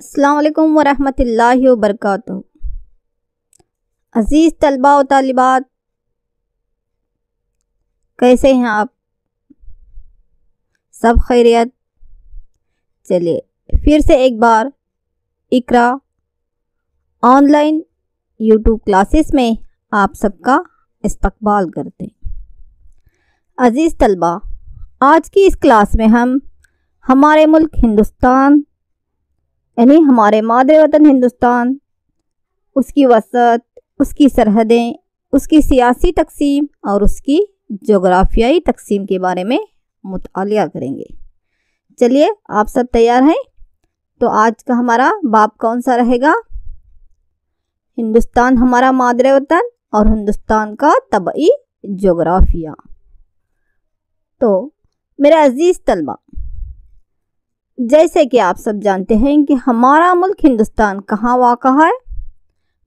अल्लाम वरहमल वर्क अज़ीज़ तलबा व कैसे हैं आप सब खैरियत चलिए फिर से एक बार इकरा ऑनलाइन यूट्यूब क्लासेस में आप सबका इस्तकबाल करते हैं अज़ीज़ तलबा आज की इस क्लास में हम हमारे मुल्क हिंदुस्तान यानी हमारे मादरे वतन हिंदुस्तान उसकी वसत उसकी सरहदें उसकी सियासी तकसीम और उसकी जोग्राफियाई तकसीम के बारे में मुताल करेंगे चलिए आप सब तैयार हैं तो आज का हमारा बाप कौन सा रहेगा हिंदुस्तान हमारा मादरे वतन और हिंदुस्तान का तबई जोग्राफिया तो मेरा अजीज़ तलबा जैसे कि आप सब जानते हैं कि हमारा मुल्क हिंदुस्तान कहाँ वाक़ है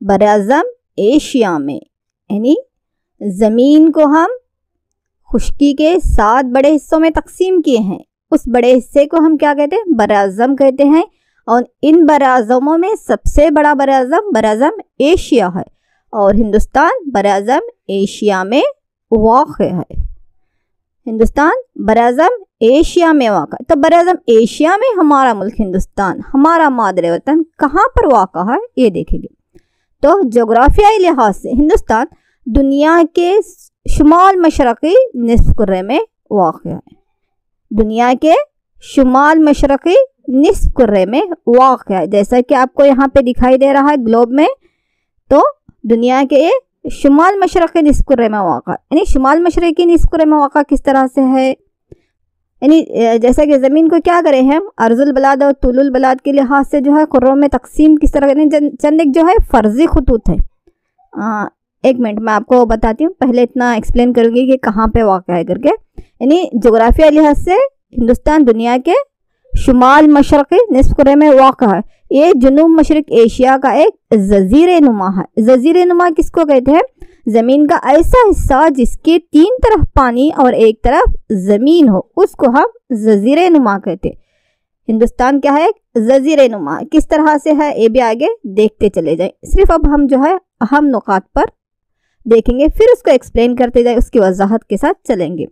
बर अज़म एशिया में यानी ज़मीन को हम खुशकी के सात बड़े हिस्सों में तकसीम किए हैं उस बड़े हिस्से को हम क्या कहते हैं बर अज़म कहते हैं और इन बर अज़मों में सबसे बड़ा बर अज़म बर अज़म एशिया है और हिंदुस्तान बर अज़म एशिया में वाक़ है हिंदुस्तान बरअज़म एशिया में वाक़ तो अजम एशिया में हमारा मुल्क हिंदुस्तान हमारा मादर वतन कहाँ पर वाक़ है ये देखेंगे तो जोग्राफियाई लिहाज से हिंदुस्तान दुनिया के शुमाल मशरक़ी नस्फ़ुर्रे में वाक़ है दुनिया के शुमाल मशरक़ी नस्फ़ुर्रे कुर्रे में वाक़ है जैसा कि आपको यहाँ पर दिखाई दे रहा है ग्लोब में तो दुनिया के शुमाल मशरक़ नस्क मौक़ा यानी शुमाल मशरक़ी नस्क मौक़ा किस तरह से है यानी जैसा कि ज़मीन को क्या करें हम अर्जुलबलाद और तुलबलाद के लिहाज से जो है कुर्रों में तकसीम किस तरह करें चंद एक जो है फ़र्ज़ी खतूत है आ, एक मिनट मैं आपको बताती हूँ पहले इतना एक्सप्लेन करूँगी कि कहाँ पर वाक़ है करके यानी जोग्राफिया लिहाज से हिंदुस्तान दुनिया के शुमाल मशरक़ी कुरे में वाक़ है ये जुनूब मशरक एशिया का एक जजीर नुमा है जजीर नुमा किसको कहते हैं ज़मीन का ऐसा हिस्सा जिसके तीन तरफ पानी और एक तरफ ज़मीन हो उसको हम जजीर नुमा कहते हैं हिंदुस्तान क्या है जजीर नुमा किस तरह से है ये भी आगे देखते चले जाए सिर्फ अब हम जो है अहम नुकात पर देखेंगे फिर उसको एक्सप्लेन करते जाए उसकी वजाहत के साथ चलेंगे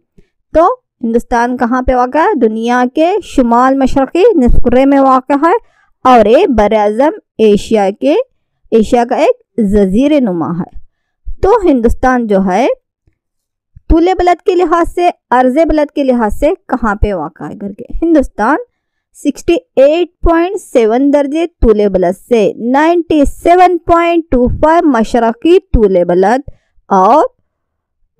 तो हिंदुस्तान कहाँ पे वाक़ है दुनिया के शुमाल मशरक़ी नस्करे में वाक़ है और ये बर अज़म एशिया के एशिया का एक जजीर नुमा है तो हिंदुस्तान जो है तुले बलद के लिहाज से अर्ज़ बलद के लिहाज से कहाँ पे वाक़ है करके हिंदुस्तान 68.7 दर्जे तुले बलद से 97.25 मशरक़ी तुले बलद और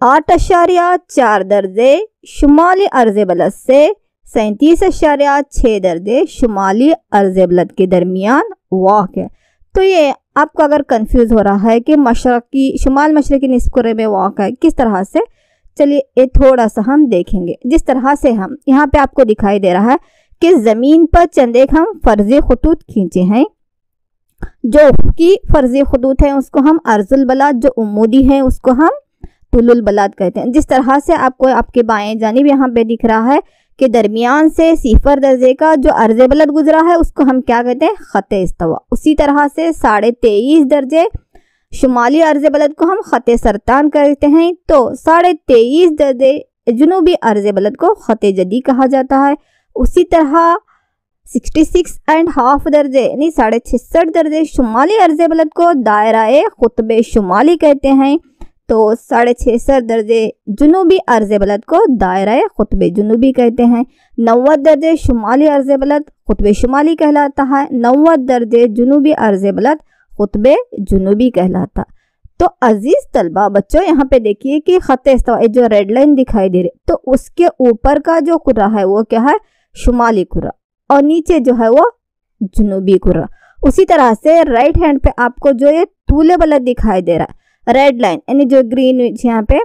आठ अशारिया चार दर्जे शुमाली अर्ज बलद से सैंतीस अशारिया छः दर्जे शुमाली अर्ज बलद के दरमियान वाक़ है तो ये आपको अगर कंफ्यूज हो रहा है कि मशरक़ी शुमाल मशरक़ी नस्कुरे में वाक़ है किस तरह से चलिए ये थोड़ा सा हम देखेंगे जिस तरह से हम यहाँ पे आपको दिखाई दे रहा है कि ज़मीन पर चंद एक हम फर्जी खतूत खींचे हैं जो की फर्जी खतूत हैं उसको हम अर्जुलबला जो उमूदी हैं उसको हम हुलुल बलाद कहते हैं जिस तरह से आपको आपके बाएं जानब यहाँ पे दिख रहा है कि दरमियान से सिफर दर्जे का जो अर्ज बलद गुजरा है उसको हम क्या कहते हैं ख़त इस्तवा उसी तरह से साढ़े तेईस दर्जे शुमाली अर्ज बलद को हम ख़त सरतान कहते हैं तो साढ़े तेईस दर्जे जनूबी अर्ज बलद को ख़त जदी कहा जाता है उसी तरह सिक्सटी सिक्स एंड हाफ दर्जे यानी साढ़े छसठ दर्जे शुमाली अर्ज बलद को दायरा खुतब शुमाली कहते हैं तो साढ़े छः सर दर्जे जुनूबी अर्ज बलद को दायरा खुतब जुनूबी कहते हैं नौ दर्जे शुमाली अर्ज बलद खुतब शुमाली कहलाता है नवे दर्जे जुनूबी अर्ज बलद खुतब जुनूबी कहलाता तो अजीज़ तलबा बच्चों यहाँ पे देखिए कि ख़त इस्तावा जो रेड लाइन दिखाई दे रही तो उसके ऊपर का जो कुरा है वो क्या है शुमाली कुरा और नीचे जो है वो जुनूबी कुरा उसी तरह से राइट हैंड पे आपको जो ये तूले बलद दिखाई दे रहा है रेड लाइन यानी जो ग्रीन यहाँ पे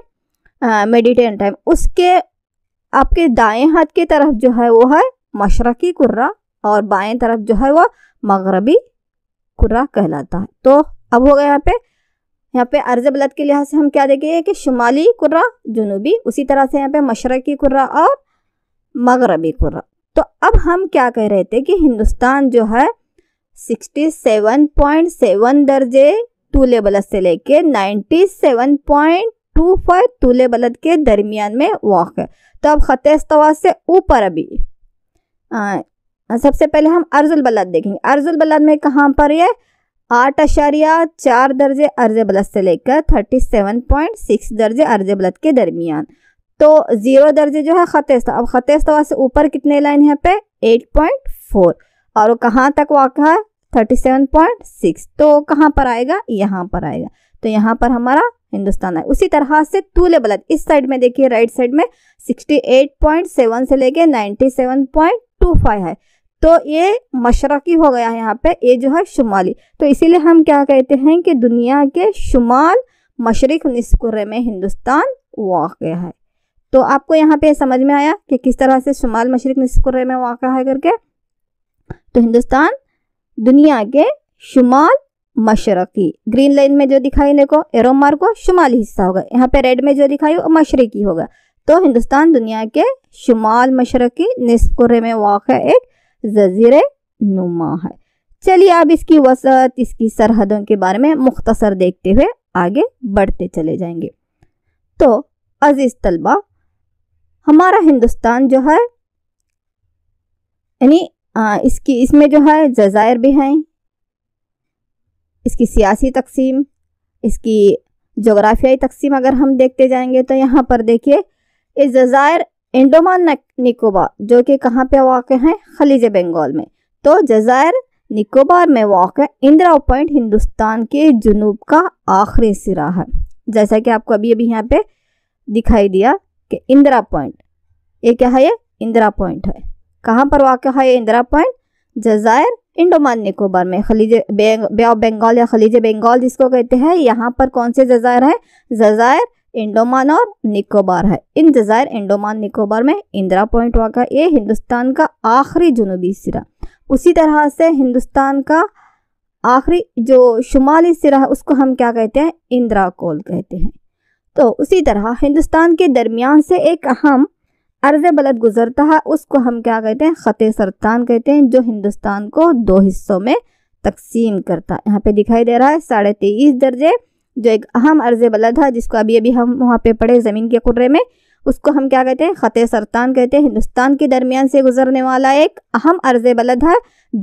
मेडिटेन टाइम उसके आपके दाएं हाथ की तरफ जो है वो है मशरकी कुर्रा और बाएं तरफ जो है वह मगरबी कुर्रा कहलाता है तो अब हो गया यहाँ पे यहाँ पे अर्ज बलत के लिहाज से हम क्या देखेंगे कि शुमाली कुर्रा जुनूबी उसी तरह से यहाँ पे मशरकी कुर्रा और मगरबी कुर्रा तो अब हम क्या कह रहे थे कि हिंदुस्तान जो है 67.7 दर्जे तूले बलद से लेके 97.25 तूले बलद के दरमियान में वाक़ है तो अब ख़त इस्तवा से ऊपर अभी आ, सबसे पहले हम अर्जुल बलद देखेंगे अर्जुल बलद में कहाँ पर है आठ अशारिया चार दर्जे अर्ज बलद से लेकर थर्टी सेवन पॉइंट सिक्स दर्जे अर्ज बलद के दरमियान तो ज़ीरो दर्जे जो है ख़त अब ख़त से ऊपर कितने लाइन यहाँ पे एट पॉइंट फोर और कहाँ तक वाक़ है थर्टी सेवन पॉइंट सिक्स तो कहाँ पर आएगा यहाँ पर आएगा तो यहाँ पर हमारा हिंदुस्तान है उसी तरह से तूले बलद इस साइड में देखिए राइट साइड में 68.7 से लेके 97.25 है तो ये मशरकी हो गया है यहाँ पे ये जो है शुमाली तो इसीलिए हम क्या कहते हैं कि दुनिया के शुमाल मशरक निस्कुर्रे में हिंदुस्तान वाक़ है तो आपको यहाँ पे समझ में आया कि किस तरह से शुमाल मशरक निस्कुर्रे में वाक़ है करके तो हिंदुस्तान दुनिया के शुमाल मशरकी ग्रीन लाइन में जो दिखाई देखो एरो मार्क को शुमाली हिस्सा होगा यहाँ पे रेड में जो दिखाई वो मशरकी होगा तो हिंदुस्तान दुनिया के शुमाल मशरकी निसफ में वाक़ एक जजीर नुमा है चलिए आप इसकी वसत इसकी सरहदों के बारे में मुख्तसर देखते हुए आगे बढ़ते चले जाएंगे तो अज़ीज़ तलबा हमारा हिंदुस्तान जो है यानी आ, इसकी इसमें जो है जजायर भी हैं इसकी सियासी तकसीम इसकी जोग्राफियाई तकसीम अगर हम देखते जाएंगे तो यहाँ पर देखिए इस जजायर इंडोमान निकोबार जो कि कहाँ पे वाक़ हैं खलीज बंगाल में तो जजायर निकोबार में वाक़ इंदिरा पॉइंट हिंदुस्तान के जुनूब का आखिरी सिरा है जैसा कि आपको अभी अभी यहाँ पे दिखाई दिया कि इंदिरा पॉइंट ये क्या है ये इंदिरा पॉइंट है कहाँ पर वाक़ है इंदिरा पॉइंट जजायर इंडोमान निकोबार में खलीज बे ऑफ बंगाल या खलीज बंगाल जिसको कहते हैं यहाँ पर कौन से जजायर है जजायर इंडोमान और निकोबार है इन जजायर इंडोमान निकोबार में इंदिरा पॉइंट वाक़ है ये हिंदुस्तान का आखिरी जुनूबी सिरा उसी तरह से हिंदुस्तान का आखिरी जो शुमाली सिरा है उसको हम क्या कहते हैं इंदिरा कोल कहते हैं तो उसी तरह हिंदुस्तान के दरमियान से एक अहम अर्ज बलद गुजरता है उसको हम क्या कहते हैं ख़त सरतान कहते हैं जो हिंदुस्तान को दो हिस्सों में तकसीम करता है यहाँ पे दिखाई दे रहा है साढ़े तेईस दर्जे जो एक अहम अर्ज बलद है जिसको अभी अभी हम वहाँ पे पढ़े ज़मीन के कुर्रे में उसको हम क्या कहते हैं ख़त सरतान कहते हैं हिंदुस्तान के दरमियान से गुजरने वाला एक अहम अर्ज बलद है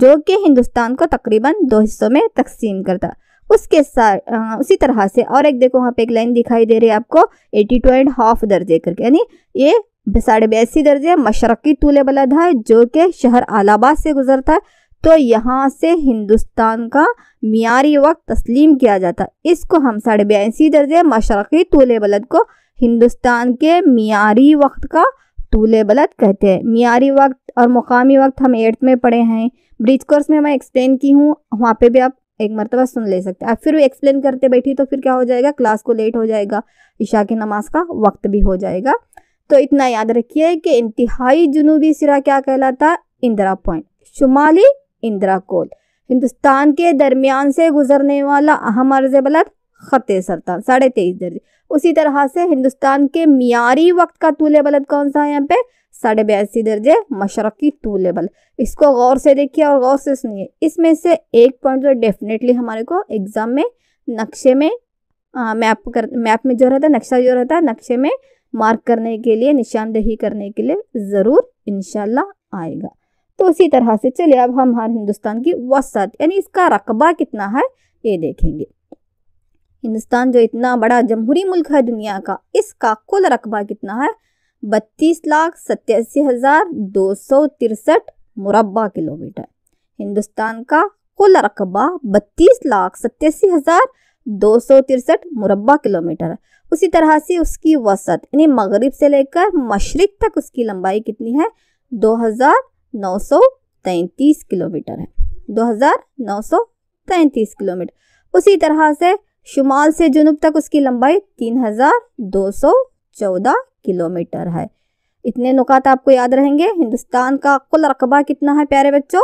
जो कि हिंदुस्तान को तकरीबन दो हिस्सों में तकसीम करता उसके साथ उसी तरह से और एक देखो वहाँ पे एक लाइन दिखाई दे रही है आपको एटी टू एंड हाफ दर्जे करके यानी ये साढ़े बयासी दर्जे मशरक़ी तूल बलद है जो कि शहर आलाबाद से गुजरता है तो यहाँ से हिंदुस्तान का मीरी वक्त तस्लीम किया जाता है इसको हम साढ़े बयासी दर्जे मशरक़ी तूले बलद को हिंदुस्तान के मीरी वक्त का तूल बलद कहते हैं मीरी वक्त और मुकामी वक्त हम एट्थ में पढ़े हैं ब्रिज कोर्स में मैं एक्सप्लेन की हूँ वहाँ पर भी आप एक मरतबा सुन ले सकते हैं आप फिर भी एक्सप्लेन करते बैठी तो फिर क्या हो जाएगा क्लास को लेट हो जाएगा ईशा की नमाज का वक्त भी हो जाएगा तो इतना याद रखिए कि इंतहाई जुनूबी सिरा क्या कहलाता इंदिरा पॉइंट शुमाली इंदिरा कोल हिंदुस्तान के दरमियान से गुजरने वाला अहम अर्ज बलत ख़त सरतान साढ़े तेईस दर्जे उसी तरह से हिंदुस्तान के मीरी वक्त का तूल बलत कौन सा है यहाँ पे साढ़े बयासी दर्जे मशरक़ी तूल बल इसको गौर से देखिए और गौर से सुनिए इसमें से एक पॉइंट जो डेफिनेटली हमारे को एग्ज़ाम में नक्शे में मैप कर मैप में जो रहता है नक्शा जो रहता है नक्शे में मार्क करने के लिए निशानदेही करने के लिए ज़रूर इनशाला आएगा तो इसी तरह से चलिए अब हम हमारे हिंदुस्तान की वसत यानी इसका रकबा कितना है ये देखेंगे हिंदुस्तान जो इतना बड़ा जमहूरी मुल्क है दुनिया का इसका कुल रकबा कितना है बत्तीस लाख सत्यासी हज़ार दो सौ तिरसठ मुरबा किलोमीटर हिंदुस्तान का कुल रकबा बत्तीस लाख सत्यासी हज़ार दो सौ तिरसठ मुरबा किलोमीटर उसी तरह से उसकी वसत यानी मगरब से लेकर मशरक तक उसकी लंबाई कितनी है 2933 किलोमीटर है 2933 किलोमीटर उसी तरह से शुमाल से जुनूब तक उसकी लंबाई 3214 किलोमीटर है इतने नुकात आपको याद रहेंगे हिंदुस्तान का कुल रकबा कितना है प्यारे बच्चों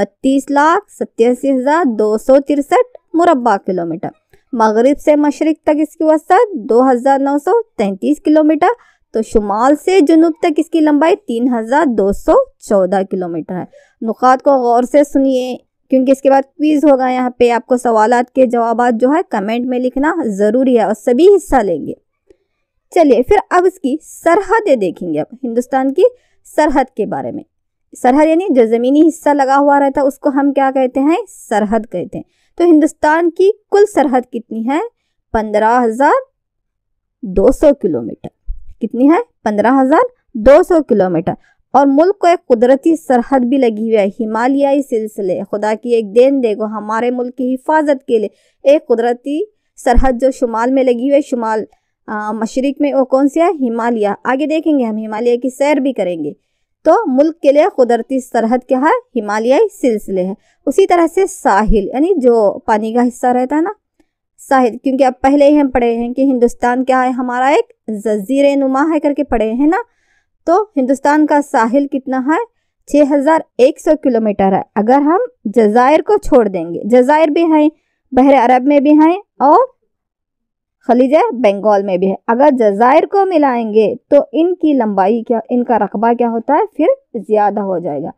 बत्तीस लाख सत्तासी हज़ार दो सौ तिरसठ मुरबा किलोमीटर मगरब से मशरक तक इसकी वसत 2933 किलोमीटर तो शुमाल से जनूब तक इसकी लंबाई 3214 किलोमीटर है नुकात को गौर से सुनिए क्योंकि इसके बाद क्वीज़ होगा यहाँ पे आपको सवाल के जवाब जो है कमेंट में लिखना ज़रूरी है और सभी हिस्सा लेंगे चलिए फिर अब इसकी सरहदें देखेंगे अब हिंदुस्तान की सरहद के बारे में सरहद यानी जो ज़मीनी हिस्सा लगा हुआ रहता है उसको हम क्या कहते हैं सरहद कहते हैं तो हिंदुस्तान की कुल सरहद कितनी है पंद्रह हजार दो सौ किलोमीटर कितनी है पंद्रह हजार दो सौ किलोमीटर और मुल्क को एक कुदरती सरहद भी लगी हुई है हिमालयाई सिलसिले खुदा की एक देन देगो हमारे मुल्क की हिफाजत के लिए एक कुदरती सरहद जो शुमाल में लगी हुई है शुमाल मशरक में वो कौन सी है हिमालय आगे देखेंगे हम हिमालय की सैर भी करेंगे तो मुल्क के लिए कुदरती सरहद क्या है हिमालयी सिलसिले है उसी तरह से साहिल यानी जो पानी का हिस्सा रहता है ना साहिल क्योंकि अब पहले ही हम पढ़े हैं कि हिंदुस्तान क्या है हमारा एक जजीर नुमा है करके पढ़े हैं ना तो हिंदुस्तान का साहिल कितना है 6100 किलोमीटर है अगर हम जजायर को छोड़ देंगे जजायर भी हैं बहरे अरब में भी हैं और खलीज बंगाल में भी है अगर जजायर को मिलाएंगे तो इनकी लंबाई क्या इनका रकबा क्या होता है फिर ज़्यादा हो जाएगा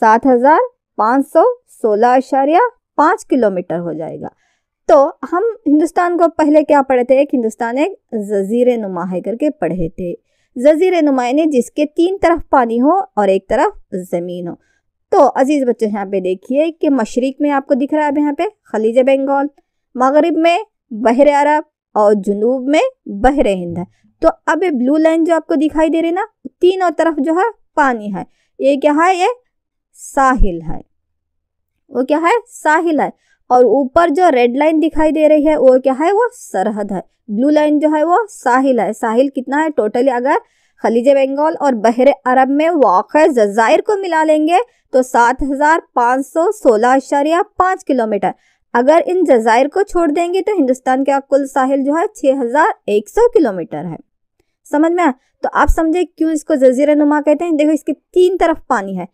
सात हज़ार पाँच सौ सोलह अशारिया पाँच किलोमीटर हो जाएगा तो हम हिंदुस्तान को पहले क्या पढ़े थे एक हिंदुस्तान एक जजीर नुमा है करके पढ़े थे जजीर नुमा यानी जिसके तीन तरफ पानी हो और एक तरफ ज़मीन हो तो अजीज़ बच्चों यहाँ पे देखिए कि मशरक़ में आपको दिख रहा है यहाँ पे खलीज बंगाल मगरब में बहर अरब और जुनूब में बहरे हिंद है तो अब ये ब्लू लाइन जो आपको दिखाई दे रही ना तीनों तरफ जो है पानी है ये क्या है ये साहिल है वो क्या है साहिल है और ऊपर जो रेड लाइन दिखाई दे रही है वो क्या है वो सरहद है ब्लू लाइन जो है वो साहिल है साहिल कितना है टोटली अगर खलीज बंगाल और बहरे अरब में वाक़ जजायर को मिला लेंगे तो सात हज़ार पाँच सौ सोलह किलोमीटर अगर इन जजायर को छोड़ देंगे तो हिंदुस्तान का कुल साहिल जो है 6100 किलोमीटर है समझ में आया तो आप समझे क्यों इसको जजीरा नुमा कहते हैं देखो इसके तीन तरफ पानी है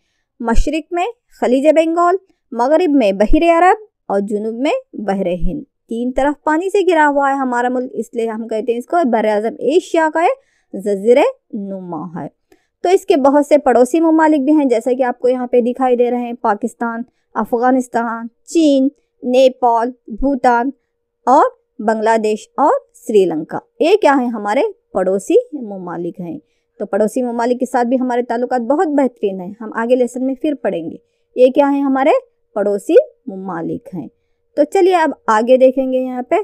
मशरक में खलीज बंगाल मगरब में बहिर अरब और जुनूब में बहर हिंद तीन तरफ पानी से घिरा हुआ है हमारा मुल्क इसलिए हम कहते हैं इसको बर अजम एशिया का है जजीर नुमा है तो इसके बहुत से पड़ोसी ममालिक भी हैं जैसे कि आपको यहाँ पे दिखाई दे रहे हैं पाकिस्तान अफगानिस्तान चीन नेपाल भूटान और बांग्लादेश और श्रीलंका ये क्या है हमारे पड़ोसी ममालिक हैं तो पड़ोसी ममालिक के साथ भी हमारे ताल्लुक बहुत बेहतरीन हैं हम आगे लेसन में फिर पढ़ेंगे ये क्या है हमारे पड़ोसी ममालिक हैं तो चलिए अब आगे देखेंगे यहाँ पे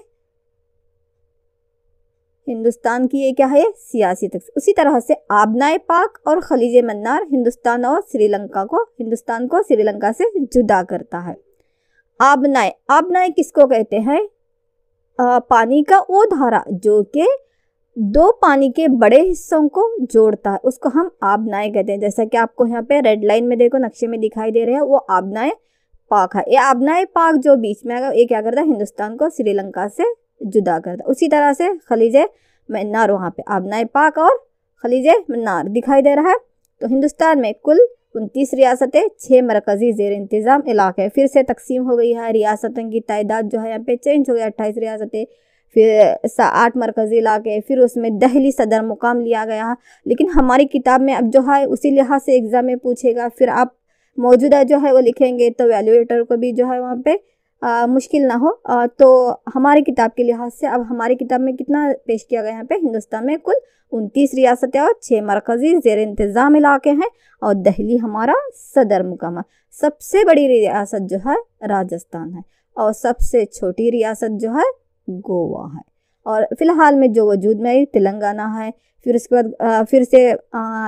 हिंदुस्तान की ये क्या है सियासी तक उसी तरह से आबनाए पाक और खलीज मन्नार हिंदुस्तान और श्रीलंका को हिंदुस्तान को श्रीलंका से जुदा करता है आबनाए आबनाए किसको कहते हैं पानी का वो धारा जो कि दो पानी के बड़े हिस्सों को जोड़ता है उसको हम आबनाए कहते हैं जैसा कि आपको यहाँ पे रेड लाइन में देखो नक्शे में दिखाई दे रहे हैं वो आबनाए पाक है ये आबनाए पाक जो बीच में आएगा ये क्या करता है हिंदुस्तान को श्रीलंका से जुदा करता है उसी तरह से खलीज मन्नार वहाँ पे आबनाए पाक और खलीज मन्नार दिखाई दे रहा है तो हिंदुस्तान में कुल उनतीस रियासतें छः मरकज़ी जेर इंतज़ाम इलाके फिर से तकसीम हो गई है रियासतों की तादाद जो है यहाँ पे चेंज हो गया अट्ठाईस रियासतें फिर आठ मरकज़ी इलाके फिर उसमें दहली सदर मुकाम लिया गया लेकिन हमारी किताब में अब जो है उसी लिहाज से एग्ज़ाम में पूछेगा फिर आप मौजूदा जो है वो लिखेंगे तो वैल्यूएटर को भी जो है वहाँ पर मुश्किल ना हो आ, तो हमारी किताब के लिहाज से अब हमारी किताब में कितना पेश किया गया यहाँ पे हिंदुस्तान में कुल उनतीस रियासतें और छः मरकज़ी जेर इंतज़ाम इलाके हैं और दहली हमारा सदर मुकाम है सबसे बड़ी रियासत जो है राजस्थान है और सबसे छोटी रियासत जो है गोवा है और फ़िलहाल में जो वजूद में तेलंगाना है फिर उसके बाद फिर से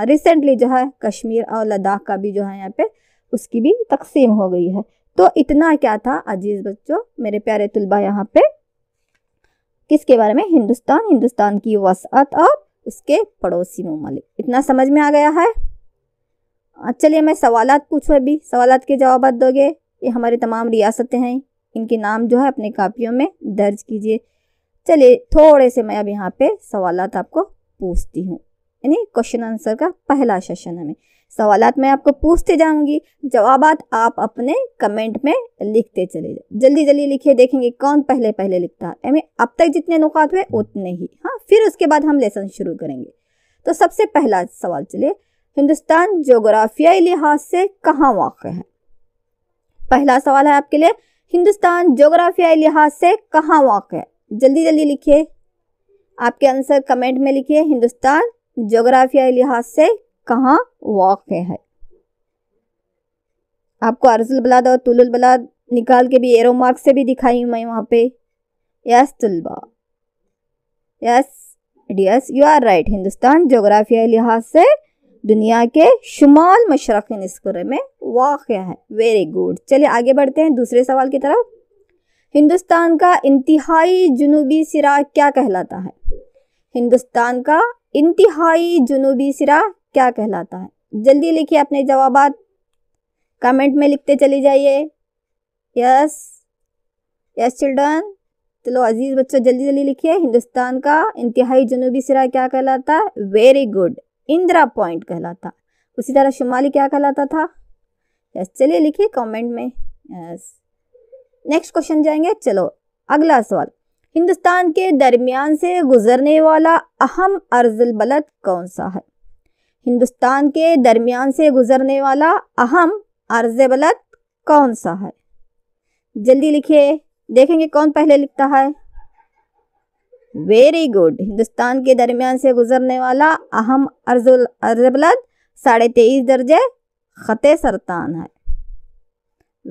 रिसेंटली जो है कश्मीर और लद्दाख का भी जो है यहाँ पे उसकी भी तकसीम हो गई है तो इतना क्या था अजीज़ बच्चों मेरे प्यारे तलबा यहाँ पे किसके बारे में हिंदुस्तान हिंदुस्तान की वसअत और उसके पड़ोसी ममालिक इतना समझ में आ गया है चलिए मैं सवाल पूछूँ अभी सवालत के जवाब दोगे ये हमारी तमाम रियासतें हैं इनके नाम जो है अपने कापियों में दर्ज कीजिए चलिए थोड़े से मैं अब यहाँ पे सवाल आपको पूछती हूँ यानी क्वेश्चन आंसर का पहला सेशन हमें सवाल मैं आपको पूछते जाऊंगी जवाब आप अपने कमेंट में लिखते चले जाए जल्दी जल्दी लिखिए देखेंगे कौन पहले पहले लिखता है यानी अब तक जितने नुकात हुए उतने ही हाँ फिर उसके बाद हम लेसन शुरू करेंगे तो सबसे पहला सवाल चलिए हिंदुस्तान जोग्राफियाई लिहाज से कहाँ वाक़ है पहला सवाल है आपके लिए हिंदुस्तान जोग्राफियाई लिहाज से कहाँ वाक़ है जल्दी जल्दी लिखिए आपके आंसर कमेंट में लिखिए हिंदुस्तान जोग्राफियाई लिहाज से कहाँ वाक़ है आपको अर्जुल बलाद और तुलुल बलाद निकाल के भी एरो मार्क से भी दिखाई मैं वहाँ पे यस तुलबा yes dears you are right Hindustan जोग्राफिया लिहाज से दुनिया के शुमाल मशरक़ी नस्करे में वाक़ है वेरी गुड चलिए आगे बढ़ते हैं दूसरे सवाल की तरफ हिंदुस्तान का इंतहाई जुनूबी सिरा क्या कहलाता है हिंदुस्तान का इंतहाई जुनूबी सिरा क्या कहलाता है जल्दी लिखिए अपने जवाब कमेंट में लिखते चले जाइए यस यस चिल्ड्रन चलो अजीज़ बच्चों जल्दी जल्दी लिखिए हिंदुस्तान का इंतहाई जनूबी सिरा क्या कहलाता है वेरी गुड इंदिरा पॉइंट कहलाता उसी तरह शुमाली क्या कहलाता था यस चलिए लिखिए कमेंट में यस नेक्स्ट क्वेश्चन जाएंगे चलो अगला सवाल हिंदुस्तान के दरमियान से गुजरने वाला अहम अर्जल बलद कौन सा है हिंदुस्तान के दरमियान से गुजरने वाला अहम अर्ज बलद कौन सा है जल्दी लिखिए देखेंगे कौन पहले लिखता है वेरी गुड हिंदुस्तान के दरमियान से गुजरने वाला अहम अर्ज बलत साढ़े तेईस दर्जे ख़त सरतान है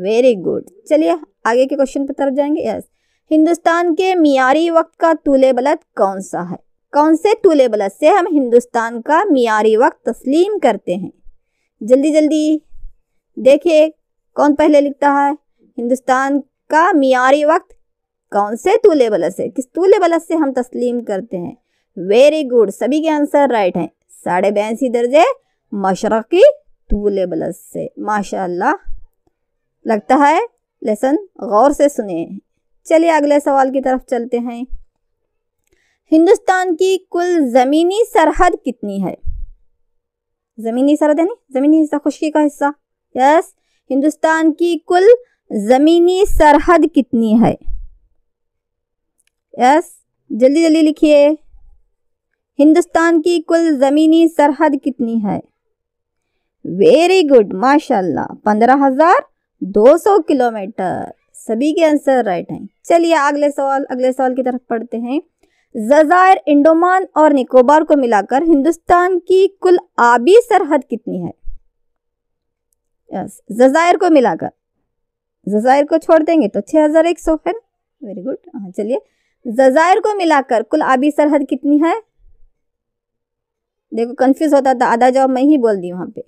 वेरी गुड चलिए आगे के क्वेश्चन पर तरफ जाएंगे यस हिंदुस्तान के मियारी वक्त का तूले बलद कौन सा है कौन से तूले बलद से हम हिंदुस्तान का मीरी वक्त तस्लीम करते हैं जल्दी जल्दी देखिए कौन पहले लिखता है हिंदुस्तान का मीरी वक्त कौन से तूले बलद से किस तूले बलद से हम तस्लीम करते हैं वेरी गुड सभी के आंसर राइट हैं साढ़े बयासी दर्जे मशरक़ी तूले बलस से माशाल्लाह लगता है लेसन गौर से सुने चलिए अगले सवाल की तरफ चलते हैं हिंदुस्तान की कुल ज़मीनी सरहद कितनी है ज़मीनी सरहद है नहीं ज़मीनी हिस्सा खुशकी का हिस्सा यस हिंदुस्तान की कुल ज़मीनी सरहद कितनी है यस जल्दी जल्दी लिखिए हिंदुस्तान की कुल ज़मीनी सरहद कितनी है वेरी गुड माशाल्लाह पंद्रह हज़ार दो सौ किलोमीटर सभी के आंसर राइट हैं चलिए अगले सवाल अगले सवाल की तरफ पढ़ते हैं जजायर इंडोमान और निकोबार को मिलाकर हिंदुस्तान की कुल आबी सरहद कितनी है जजायर को मिलाकर जजायर को छोड़ देंगे तो हजार सौ है वेरी गुड हाँ चलिए जजायर को मिलाकर कुल आबी सरहद कितनी है देखो कंफ्यूज होता था आधा जवाब मैं ही बोल दी वहाँ पे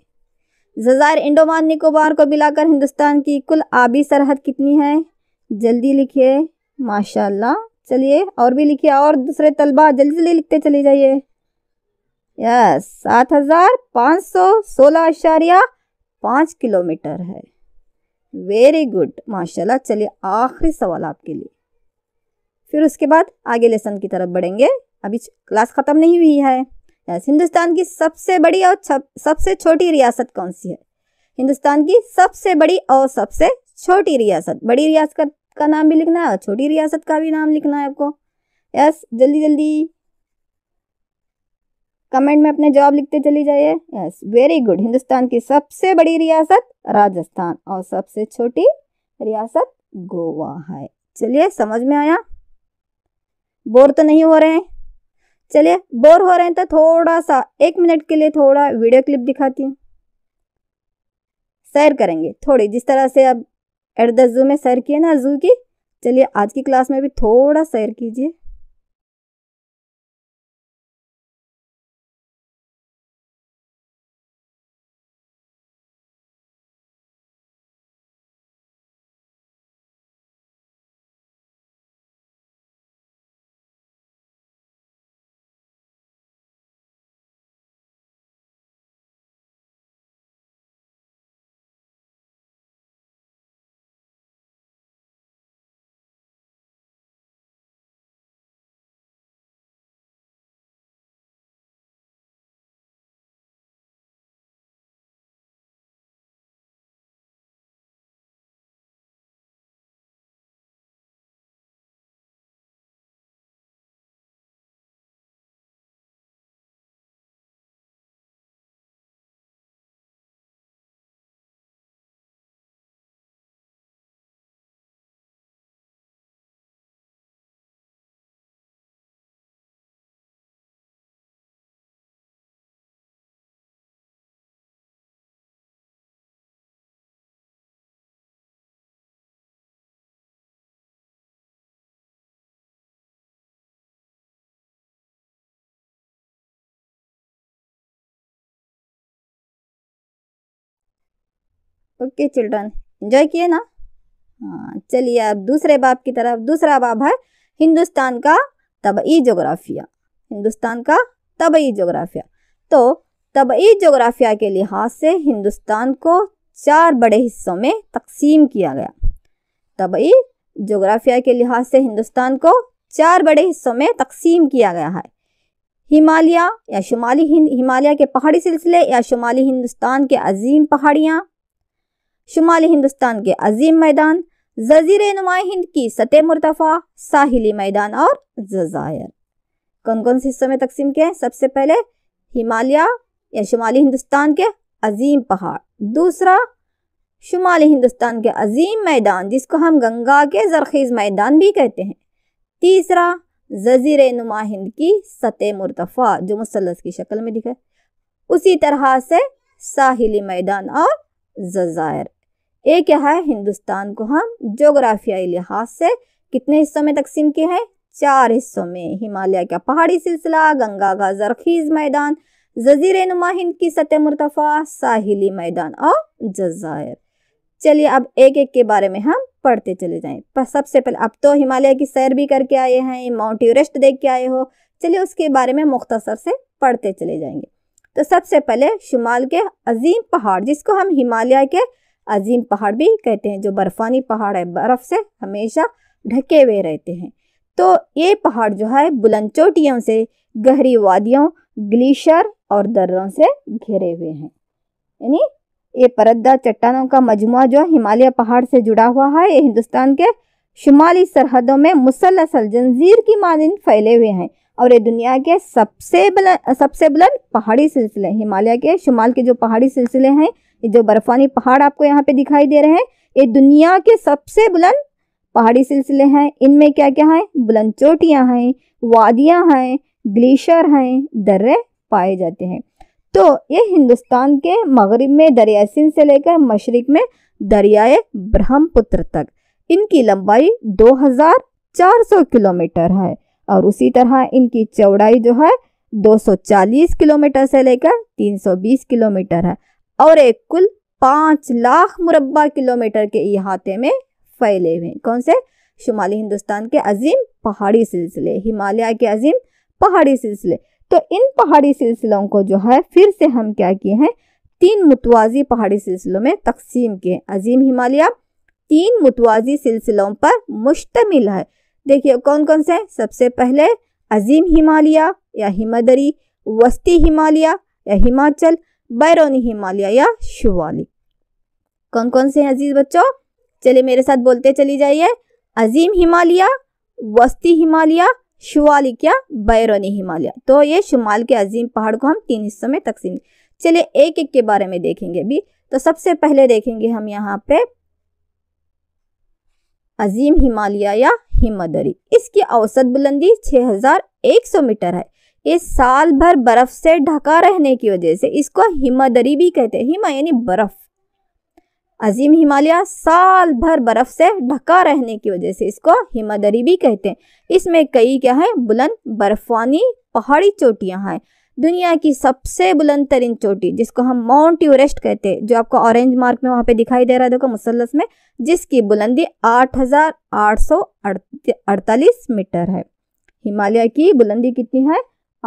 जजायर इंडोमान निकोबार को मिलाकर हिंदुस्तान की कुल आबी सरहद कितनी है जल्दी लिखिए माशाल्लाह चलिए और भी लिखिए और दूसरे तलबा जल्दी जल्दी लिखते चले जाइए यस सात हजार पाँच सौ सोलह अशारिया पाँच किलोमीटर है वेरी गुड माशाल्लाह चलिए आखिरी सवाल आपके लिए फिर उसके बाद आगे लेसन की तरफ बढ़ेंगे अभी क्लास ख़त्म नहीं हुई है यस हिंदुस्तान की सबसे बड़ी और सबसे छोटी रियासत कौन सी है हिंदुस्तान की सबसे बड़ी और सबसे छोटी रियासत बड़ी रियासत का नाम भी लिखना है और छोटी रियासत का भी नाम लिखना है आपको यस जल्दी जल्दी कमेंट में अपने जवाब लिखते चली जाइए यस वेरी गुड हिंदुस्तान की सबसे बड़ी रियासत राजस्थान और सबसे छोटी रियासत गोवा है चलिए समझ में आया बोर तो नहीं हो रहे हैं चलिए बोर हो रहे हैं तो थोड़ा सा एक मिनट के लिए थोड़ा वीडियो क्लिप दिखाती हूँ शेयर करेंगे थोड़ी जिस तरह से अब एट द जू में सैर किए ना जू की चलिए आज की क्लास में भी थोड़ा सैर कीजिए ओके चिल्ड्रन एंजॉय किए ना हाँ चलिए अब दूसरे बाब की तरफ दूसरा बाब है हिंदुस्तान का तबई जोग्राफिया हिंदुस्तान का तबई जोग्राफिया तो तबई जोग्राफिया के लिहाज से हिंदुस्तान को चार बड़े हिस्सों में तकसीम किया गया तबई जोग्राफिया के लिहाज से हिंदुस्तान को चार बड़े हिस्सों में तकसीम किया गया है हिमालय या शुमाली हिंद हिमालय के पहाड़ी सिलसिले या शुमाली हिंदुस्तान के अजीम पहाड़ियाँ शुमाली हिंदुस्तान के अजीम मैदान जजीर नुमा हिंद की सतह मुरतफ़ा साहिली मैदान और जजायर कौन कौन से हिस्सों में तकसीम किए हैं सबसे पहले हिमालय या शुमाली हिंदुस्तान के अजीम पहाड़ दूसरा शुमाली हिंदुस्तान के अजीम मैदान जिसको हम गंगा के जरखीज मैदान भी कहते हैं तीसरा जजीर नुमा हिंद की सतह मुरतफ़ा जो मुसलस की शक्ल में दिखे उसी तरह से साहिली मैदान और जजायर ये क्या है हिंदुस्तान को हम जोग्राफियाई लिहाज से कितने हिस्सों में तकसीम किए हैं चार हिस्सों में हिमालय का पहाड़ी सिलसिला गंगा का जरखीज मैदान जजीर नुमा हिंद की सतह मुर्तफ़ा साहिली मैदान और जजायर चलिए अब एक एक के बारे में हम पढ़ते चले जाएं पर सबसे पहले अब तो हिमालय की सैर भी करके आए हैं माउंट एवरेस्ट देख के आए हो चलिए उसके बारे में मुख्तसर से पढ़ते चले जाएंगे तो सबसे पहले शुमाल के अजीम पहाड़ जिसको हम हिमालय के अजीम पहाड़ भी कहते हैं जो बर्फ़ानी पहाड़ है बर्फ़ से हमेशा ढके हुए रहते हैं तो ये पहाड़ जो है बुलंद चोटियों से गहरी वादियों ग्लेशियर और दर्रों से घिरे हुए हैं यानी ये परदा चट्टानों का मजमु जो हिमालय पहाड़ से जुड़ा हुआ है ये हिंदुस्तान के शुमाली सरहदों में मुसलसल जंजीर की मानंद फैले हुए हैं और ये दुनिया के सबसे बुलंद सबसे बुलंद पहाड़ी सिलसिले हिमालय के शुमाल के जो पहाड़ी सिलसिले हैं जो बर्फानी पहाड़ आपको यहाँ पे दिखाई दे रहे हैं ये दुनिया के सबसे बुलंद पहाड़ी सिलसिले हैं इनमें क्या क्या है बुलंद चोटियाँ हैं वादियाँ हैं ग्लेशियर हैं दर्रे पाए जाते हैं तो ये हिंदुस्तान के मगरब में दरिया सिंह से लेकर मशरक में दरियाए ब्रह्मपुत्र तक इनकी लंबाई 2400 किलोमीटर है और उसी तरह इनकी चौड़ाई जो है 240 किलोमीटर से लेकर 320 किलोमीटर है और एक कुल पाँच लाख मुरबा किलोमीटर के इहाते में फैले हुए कौन से शुमाली हिंदुस्तान के अजीम पहाड़ी सिलसिले हिमालय के अजीम पहाड़ी सिलसिले तो इन पहाड़ी सिलसिलों को जो है फिर से हम क्या किए हैं तीन मुतवाजी पहाड़ी सिलसिलों में तकसीम किए अजीम हिमालय तीन मुतवाजी सिलसिलों पर मुश्तमिल है देखिए कौन कौन से सबसे पहले अजीम हिमालय या हिमदरी वस्ती हिमालय या हिमाचल बैरोनी हिमालय या शिवालिक कौन कौन से हैं अजीज बच्चों चलिए मेरे साथ बोलते चली जाइए अजीम हिमालय वस्ती हिमालय शिवालिक या बैरोनी हिमालय तो ये शुमाल के अजीम पहाड़ को हम तीन हिस्सों में तकसीम चलिए एक एक के बारे में देखेंगे अभी तो सबसे पहले देखेंगे हम यहाँ पे अजीम हिमालय या हिमदरी इसकी औसत बुलंदी 6100 मीटर है इस साल भर बर्फ से ढका रहने की वजह से इसको हिमादरी भी कहते हैं हिमा यानी बर्फ अजीम हिमालय साल भर बर्फ से ढका रहने की वजह से इसको हिमादरी भी कहते हैं इसमें कई क्या है बुलंद बर्फानी पहाड़ी चोटियां हैं दुनिया की सबसे बुलंद तरीन चोटी जिसको हम माउंट यूरेस्ट कहते हैं जो आपको ऑरेंज मार्क में वहाँ पे दिखाई दे रहा है देखो मुसलस में जिसकी बुलंदी आठ मीटर है हिमालय की बुलंदी कितनी है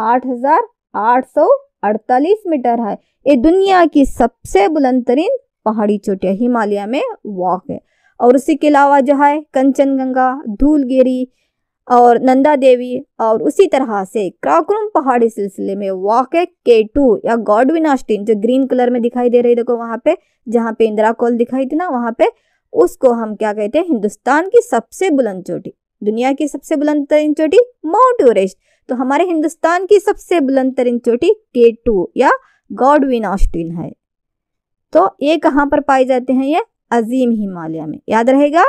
आठ हजार आठ सौ अड़तालीस मीटर है ये दुनिया की सबसे बुलंद तरीन पहाड़ी चोटियाँ हिमालय में वॉक है और उसी के अलावा जो है कंचनगंगा धूलगिरी और नंदा देवी और उसी तरह से क्राक्रुम पहाड़ी सिलसिले में वॉक है के टू या गॉडविन जो ग्रीन कलर में दिखाई दे रही देखो वहाँ पे जहाँ पे इंदिरा कॉल दिखाई थी ना वहाँ पे उसको हम क्या कहते हैं हिंदुस्तान की सबसे बुलंद चोटी दुनिया की सबसे बुलंद चोटी माउंट एवरेस्ट तो हमारे हिंदुस्तान की सबसे बुलंद तरीन चोटी के टू या गॉडविन ऑस्टिन है तो ये कहाँ पर पाए जाते हैं ये अजीम हिमालय में याद रहेगा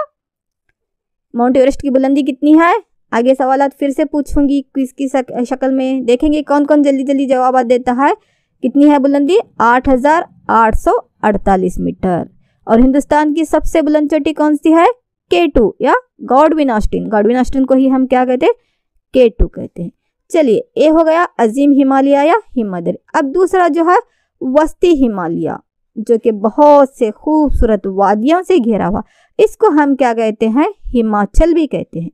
माउंट एवरेस्ट की बुलंदी कितनी है आगे सवाल फिर से पूछूंगी किस की शक्ल में देखेंगे कौन कौन जल्दी जल्दी जवाब देता है कितनी है बुलंदी 8,848 मीटर और हिंदुस्तान की सबसे बुलंद चोटी कौन सी है के टू या गॉडविन ऑस्टिन गॉडविन ऑस्टिन को ही हम क्या कहते हैं के टू कहते हैं चलिए ए हो गया अजीम हिमालय या हिमद्र अब दूसरा जो है वस्ती हिमालय जो कि बहुत से खूबसूरत वादियों से घिरा हुआ इसको हम क्या कहते हैं हिमाचल भी कहते हैं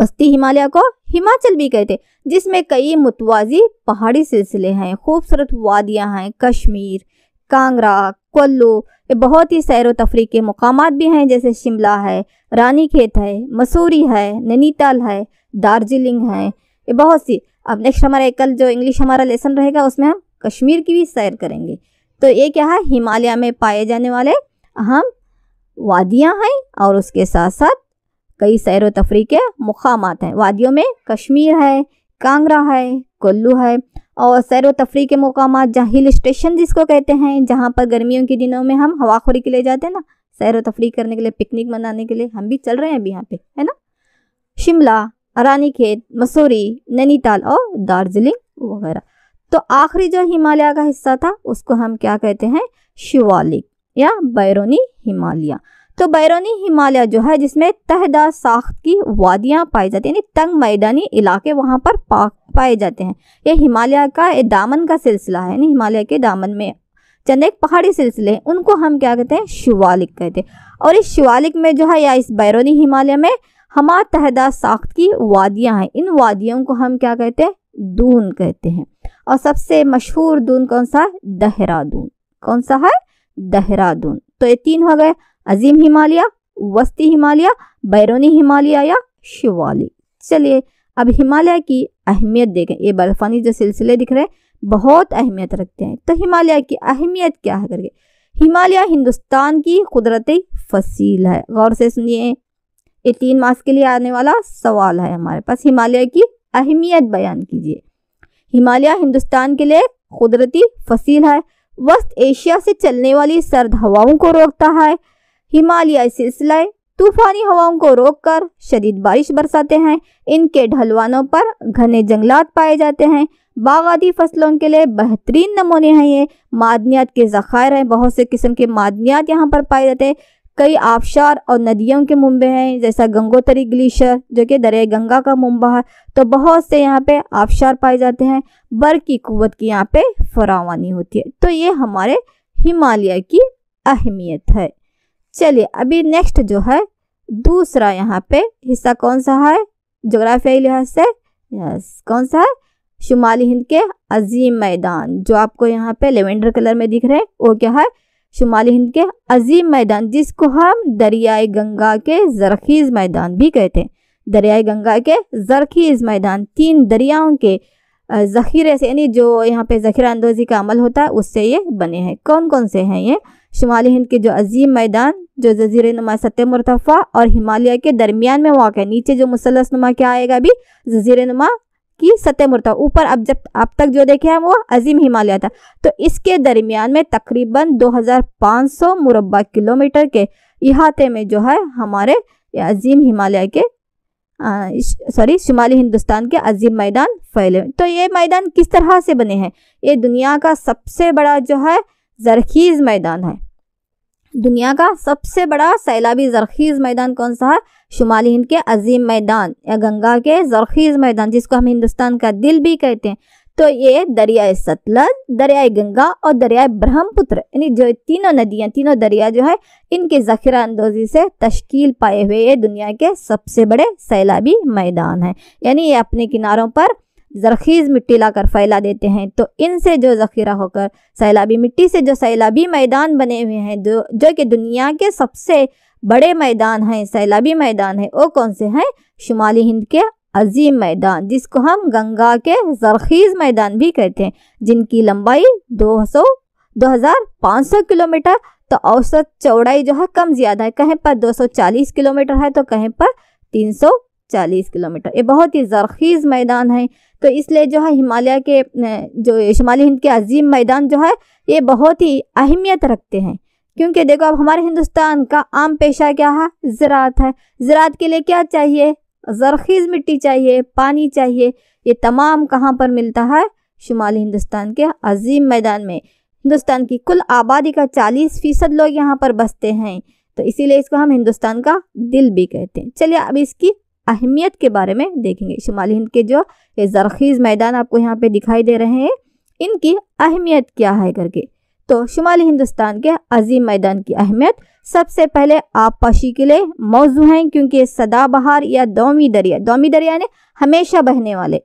वस्ती हिमालय को हिमाचल भी कहते हैं जिसमें कई मुतवाजी पहाड़ी सिलसिले हैं खूबसूरत वादियाँ हैं कश्मीर कांगड़ा कोल्लू ये बहुत ही सैर तफरी के मकाम भी हैं जैसे शिमला है रानीखेत है मसूरी है नैनीताल है दार्जिलिंग है ये बहुत सी अब नेक्स्ट हमारा कल जो इंग्लिश हमारा लेसन रहेगा उसमें हम कश्मीर की भी सैर करेंगे तो ये क्या है हिमालय में पाए जाने वाले अहम वादियाँ हैं और उसके साथ साथ कई सैर व तफरी के मुकाम हैं वादियों में कश्मीर है कांगड़ा है कुल्लू है और सैर तफरी के मुकाम जहाँ हिल स्टेशन जिसको कहते हैं जहाँ पर गर्मियों के दिनों में हम हवाखोरी के लिए जाते हैं ना सैर तफरी करने के लिए पिकनिक मनाने के लिए हम भी चल रहे हैं अभी यहाँ पे है ना शिमला रानीखेत मसूरी नैनीताल और दार्जिलिंग वगैरह तो आखिरी जो हिमालय का हिस्सा था उसको हम क्या कहते हैं शिवालिक या बैरोनी हिमालय तो बैरोनी हिमालय जो है जिसमें तहदा साख्त की वादियाँ पाई जाती हैं यानी तंग मैदानी इलाके वहाँ पर पा, पाए जाते हैं यह हिमालय का ये दामन का सिलसिला है यानी हिमालय के दामन में चंद एक पहाड़ी सिलसिले हैं उनको हम क्या कहते हैं शिवालिक कहते हैं और इस शिवालिक में जो है या इस बैरोनी हिमालय में हमार तहदा साख्त की वादियाँ हैं इन वादियों को हम क्या कहते हैं दून कहते हैं और सबसे मशहूर दून कौन सा है देहरादून कौन सा है देहरादून तो ये तीन हो गए अजीम हिमालय वस्ती हिमालय बैरूनी हिमालय या शिवालिक चलिए अब हिमालय की अहमियत देखें ये बर्फानी जो सिलसिले दिख रहे हैं बहुत अहमियत रखते हैं तो हिमालय की अहमियत क्या है करके हिमालय हिंदुस्तान की कुदरती फसील है गौर से सुनिए ये तीन मार्क्स के लिए आने वाला सवाल है हमारे पास हिमालय की अहमियत बयान कीजिए हिमालय हिंदुस्तान के लिए कुदरती फसील है वस्त एशिया से चलने वाली सर्द हवाओं को रोकता है हिमालय सिलसिले तूफानी हवाओं को रोककर शदीद बारिश बरसाते हैं इनके ढलवानों पर घने जंगलात पाए जाते हैं बागाती फसलों के लिए बेहतरीन नमूने हैं ये मादनियात के ज़ख़ायर हैं बहुत से किस्म के मादनियात यहाँ पर पाए जाते हैं कई आबशार और नदियों के मुंबे हैं जैसा गंगोत्री ग्लेशियर जो कि दरिया गंगा का मुंबा है तो बहुत से यहाँ पे आबशार पाए जाते हैं बर्फ की कुत की यहाँ पे फरावानी होती है तो ये हमारे हिमालय की अहमियत है चलिए अभी नेक्स्ट जो है दूसरा यहाँ पे हिस्सा कौन सा है जोग्राफियाई लिहाज से यस कौन सा है शुमाली हिंद के अजीम मैदान जो आपको यहाँ पे लेवेंडर कलर में दिख रहे हैं वो क्या है शुमाली हिंद के अजीम मैदान जिसको हम दरियाए गंगा के जरखीज़ मैदान भी कहते हैं दरियाए गंगा के जरखीज़ मैदान तीन दरियाओं के ज़ख़ीरे से यानी जो यहाँ पे ज़ख़ीरा अंदोज़ी का अमल होता है उससे ये बने हैं कौन कौन से हैं ये शुमाली हिंद के जो अजीम मैदान जो जजीर नुमा सत्य मुरतफ़ा और हिमालय के दरमियान में वाक़ है नीचे जो मुसलस नुमा क्या आएगा अभी जजीर नुमा की सतह मूर्ता ऊपर अब जब अब तक जो देखे हैं वो अजीम हिमालय था तो इसके दरमियान में तकरीबन 2500 मुरबा किलोमीटर के इहाते में जो है हमारे अजीम हिमालय के सॉरी शुमाली हिंदुस्तान के अजीम मैदान फैले तो ये मैदान किस तरह से बने हैं ये दुनिया का सबसे बड़ा जो है जरखीज मैदान है दुनिया का सबसे बड़ा सैलाबी जरखीज़ मैदान कौन सा है शुमाली हिंद के अजीम मैदान या गंगा के जरखीज़ मैदान जिसको हम हिंदुस्तान का दिल भी कहते हैं तो ये दरियाए सतलज दरियाए गंगा और दरियाए ब्रह्मपुत्र यानी जो तीनों नदियाँ तीनों दरिया जो है इनके ज़खीरा अंदोजी से तश्कील पाए हुए ये दुनिया के सबसे बड़े सैलाबी मैदान है यानी ये अपने किनारों पर जरखीज़ मिट्टी लाकर फैला देते हैं तो इनसे जो ज़ख़ीरा होकर सैलाबी मिट्टी से जो सैलाबी मैदान बने हुए हैं जो जो कि दुनिया के सबसे बड़े मैदान हैं सैलाबी मैदान हैं वो कौन से हैं शुमाली हिंद के अजीम मैदान जिसको हम गंगा के जरखीज़ मैदान भी कहते हैं जिनकी लंबाई 200 2500 किलोमीटर तो औसत चौड़ाई जो है कम ज़्यादा है कहीं पर 240 किलोमीटर है तो कहीं पर 340 किलोमीटर ये बहुत ही जरखीज़ मैदान है तो इसलिए जो है हिमालय के जो शुमाली हिंद के अजीम मैदान जो है ये बहुत ही अहमियत रखते हैं क्योंकि देखो अब हमारे हिंदुस्तान का आम पेशा क्या है ज़रात है ज़रात के लिए क्या चाहिए जरखीज़ मिट्टी चाहिए पानी चाहिए ये तमाम कहाँ पर मिलता है शुमाली हिंदुस्तान के अजीम मैदान में हिंदुस्तान की कुल आबादी का चालीस फ़ीसद लोग यहाँ पर बसते हैं तो इसीलिए इसको हम हिंदुस्तान का दिल भी कहते हैं चलिए अब इसकी अहमियत के बारे में देखेंगे शुमाली हिंद के जो ये जरखीज़ मैदान आपको यहाँ पे दिखाई दे रहे हैं इनकी अहमियत क्या है करके तो शुमाली हिंदुस्तान के अजीम मैदान की अहमियत सबसे पहले के लिए मौजू हैं क्योंकि सदाबहार या दौमी दरिया दौमी दरिया ने हमेशा बहने वाले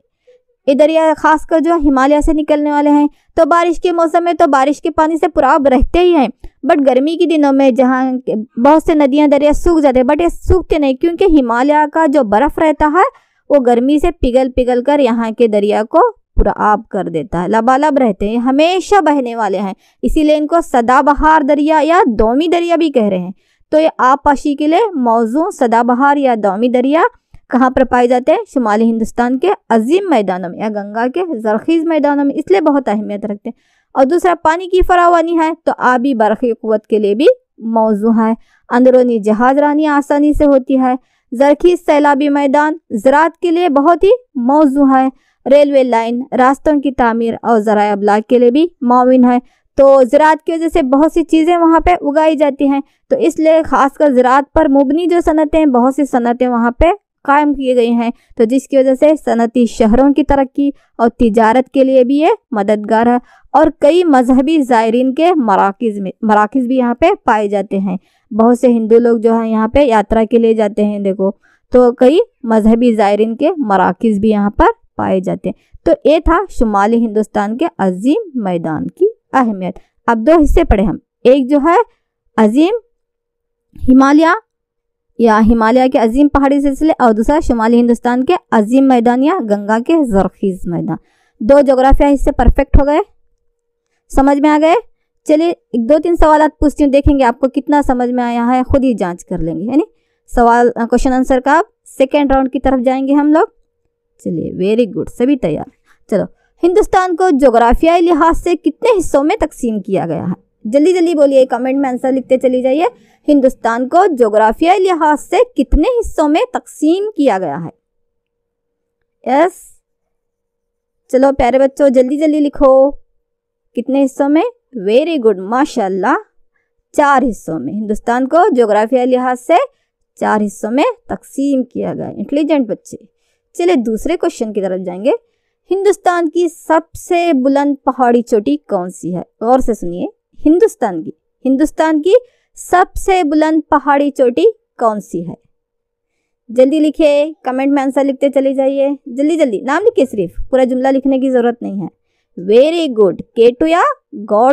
ये दरिया खासकर जो हिमालय से निकलने वाले हैं तो बारिश के मौसम में तो बारिश के पानी से पुराब रहते ही हैं बट गर्मी के दिनों में जहाँ बहुत से नदियाँ दरिया सूख जाते हैं बट ये सूखते नहीं क्योंकि हिमालय का जो बर्फ़ रहता है वो गर्मी से पिघल पिघल कर यहाँ के दरिया को पूरा आब कर देता है लबालब रहते हैं हमेशा बहने वाले हैं इसीलिए इनको सदाबहार दरिया या दोमी दरिया भी कह रहे हैं तो ये आपाशी के लिए मौजू सदाबहार या दोमी दरिया कहाँ पर पाए जाते हैं शुमाली हिंदुस्तान के अजीम मैदानों में या गंगा के जरखीज़ मैदानों में इसलिए बहुत अहमियत रखते हैं और दूसरा पानी की फरावानी है तो आबी बरखी क़वत के लिए भी मौजू है अंदरूनी जहाज रानी आसानी से होती है जरखीज सैलाबी मैदान ज़रात के लिए बहुत ही मौजू है रेलवे लाइन रास्तों की तमीर और ज़रा अबलाग के लिए भी माविन है तो ज़रात की वजह से बहुत सी चीज़ें वहाँ पर उगाई जाती हैं तो इसलिए ख़ासकर ज़रात पर मुबनी जो सनतें हैं बहुत सी सनतें वहाँ पर कायम किए गए हैं तो जिसकी वजह से सनती शहरों की तरक्की और तजारत के लिए भी ये मददगार है और कई मजहबी ज़ायरीन के मराकज़ में मराकज़ भी यहाँ पे पाए जाते हैं बहुत से हिंदू लोग जो है यहाँ पे यात्रा के लिए जाते हैं देखो तो कई मजहबी ज़ायरीन के मराकज़ भी यहाँ पर पाए जाते हैं तो ये था शुमाली हिंदुस्तान के अजीम मैदान की अहमियत अब दो हिस्से पढ़े हम एक जो है अजीम हिमालय या हिमालय के अजीम पहाड़ी सिलसिले और दूसरा शुमाली हिंदुस्तान के अजीम मैदान या गंगा के जरखीज मैदान दो जोग्राफिया हिस्से परफेक्ट हो गए समझ में आ गए चलिए एक दो तीन सवाल पूछती हूँ देखेंगे आपको कितना समझ में आया है खुद ही जांच कर लेंगे है सवाल क्वेश्चन आंसर का आप सेकेंड राउंड की तरफ जाएंगे हम लोग चलिए वेरी गुड सभी तैयार चलो हिंदुस्तान को जोग्राफियाई लिहाज से कितने हिस्सों में तकसीम किया गया है जल्दी जल्दी बोलिए कमेंट में आंसर लिखते चली जाइए हिंदुस्तान को जोग्राफिया लिहाज से कितने हिस्सों में तकसीम किया गया है यस चलो प्यारे बच्चों जल्दी जल्दी लिखो कितने हिस्सों में वेरी गुड माशाल्लाह चार हिस्सों में हिंदुस्तान को जोग्राफिया लिहाज से चार हिस्सों में तकसीम किया गया इंटेलिजेंट बच्चे चले दूसरे क्वेश्चन की तरफ जाएंगे हिंदुस्तान की सबसे बुलंद पहाड़ी चोटी कौन सी है और से सुनिए हिंदुस्तान की हिंदुस्तान की सबसे बुलंद पहाड़ी चोटी कौन सी है जल्दी लिखिए कमेंट में आंसर लिखते चले जाइए जल्दी जल्दी नाम लिखिए सिर्फ पूरा जुमला लिखने की ज़रूरत नहीं है वेरी गुड केटू या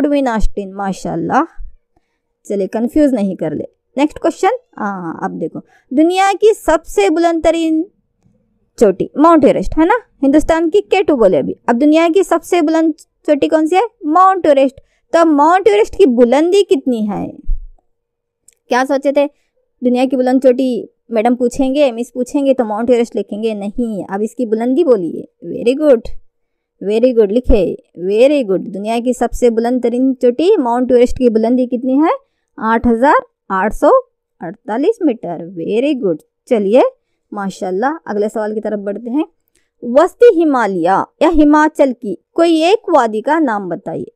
विन आस्टिन माशाल्लाह चलिए कंफ्यूज नहीं कर ले नेक्स्ट क्वेश्चन हाँ, हाँ अब देखो दुनिया की सबसे बुलंद तरीन चोटी माउंट एवरेस्ट है ना हिंदुस्तान की केटू बोले अभी अब दुनिया की सबसे बुलंद चोटी कौन सी है माउंट एवरेस्ट तो माउंट एवरेस्ट की बुलंदी कितनी है क्या सोचे थे दुनिया की बुलंद चोटी मैडम पूछेंगे मिस पूछेंगे तो माउंट एवरेस्ट लिखेंगे नहीं अब इसकी बुलंदी बोलिए वेरी गुड वेरी गुड लिखे वेरी गुड दुनिया की सबसे बुलंद तरीन चोटी माउंट एवरेस्ट की बुलंदी कितनी है आठ हज़ार आठ सौ अड़तालीस मीटर वेरी गुड चलिए माशाल्लाह अगले सवाल की तरफ बढ़ते हैं वस्ती हिमालय या हिमाचल की कोई एक वादी का नाम बताइए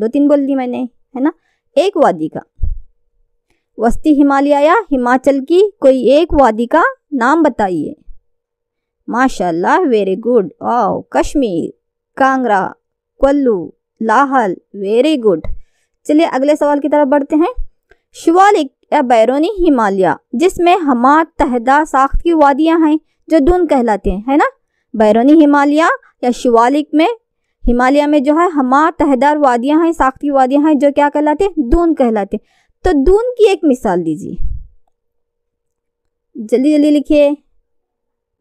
दो तीन बोल दी मैंने है ना एक वादी का वस्ती हिमालय या हिमाचल की कोई एक वादी का नाम बताइए माशाल्लाह very good wow Kashmir Kangra Kullu Lahaul very good चलिए अगले सवाल की तरफ बढ़ते हैं शिवालिक या बैरोनी हिमालय जिसमें हमाद तहदा साख्त की वादियां हैं जो दून कहलाते हैं है ना बैरूनी हिमालय या शिवालिक में हिमालय में जो है हमार तहदार वादियाँ हैं साख्ती वादियाँ हैं जो क्या कहलाते हैं दून कहलाते हैं तो दून की एक मिसाल दीजिए जल्दी जल्दी लिखिए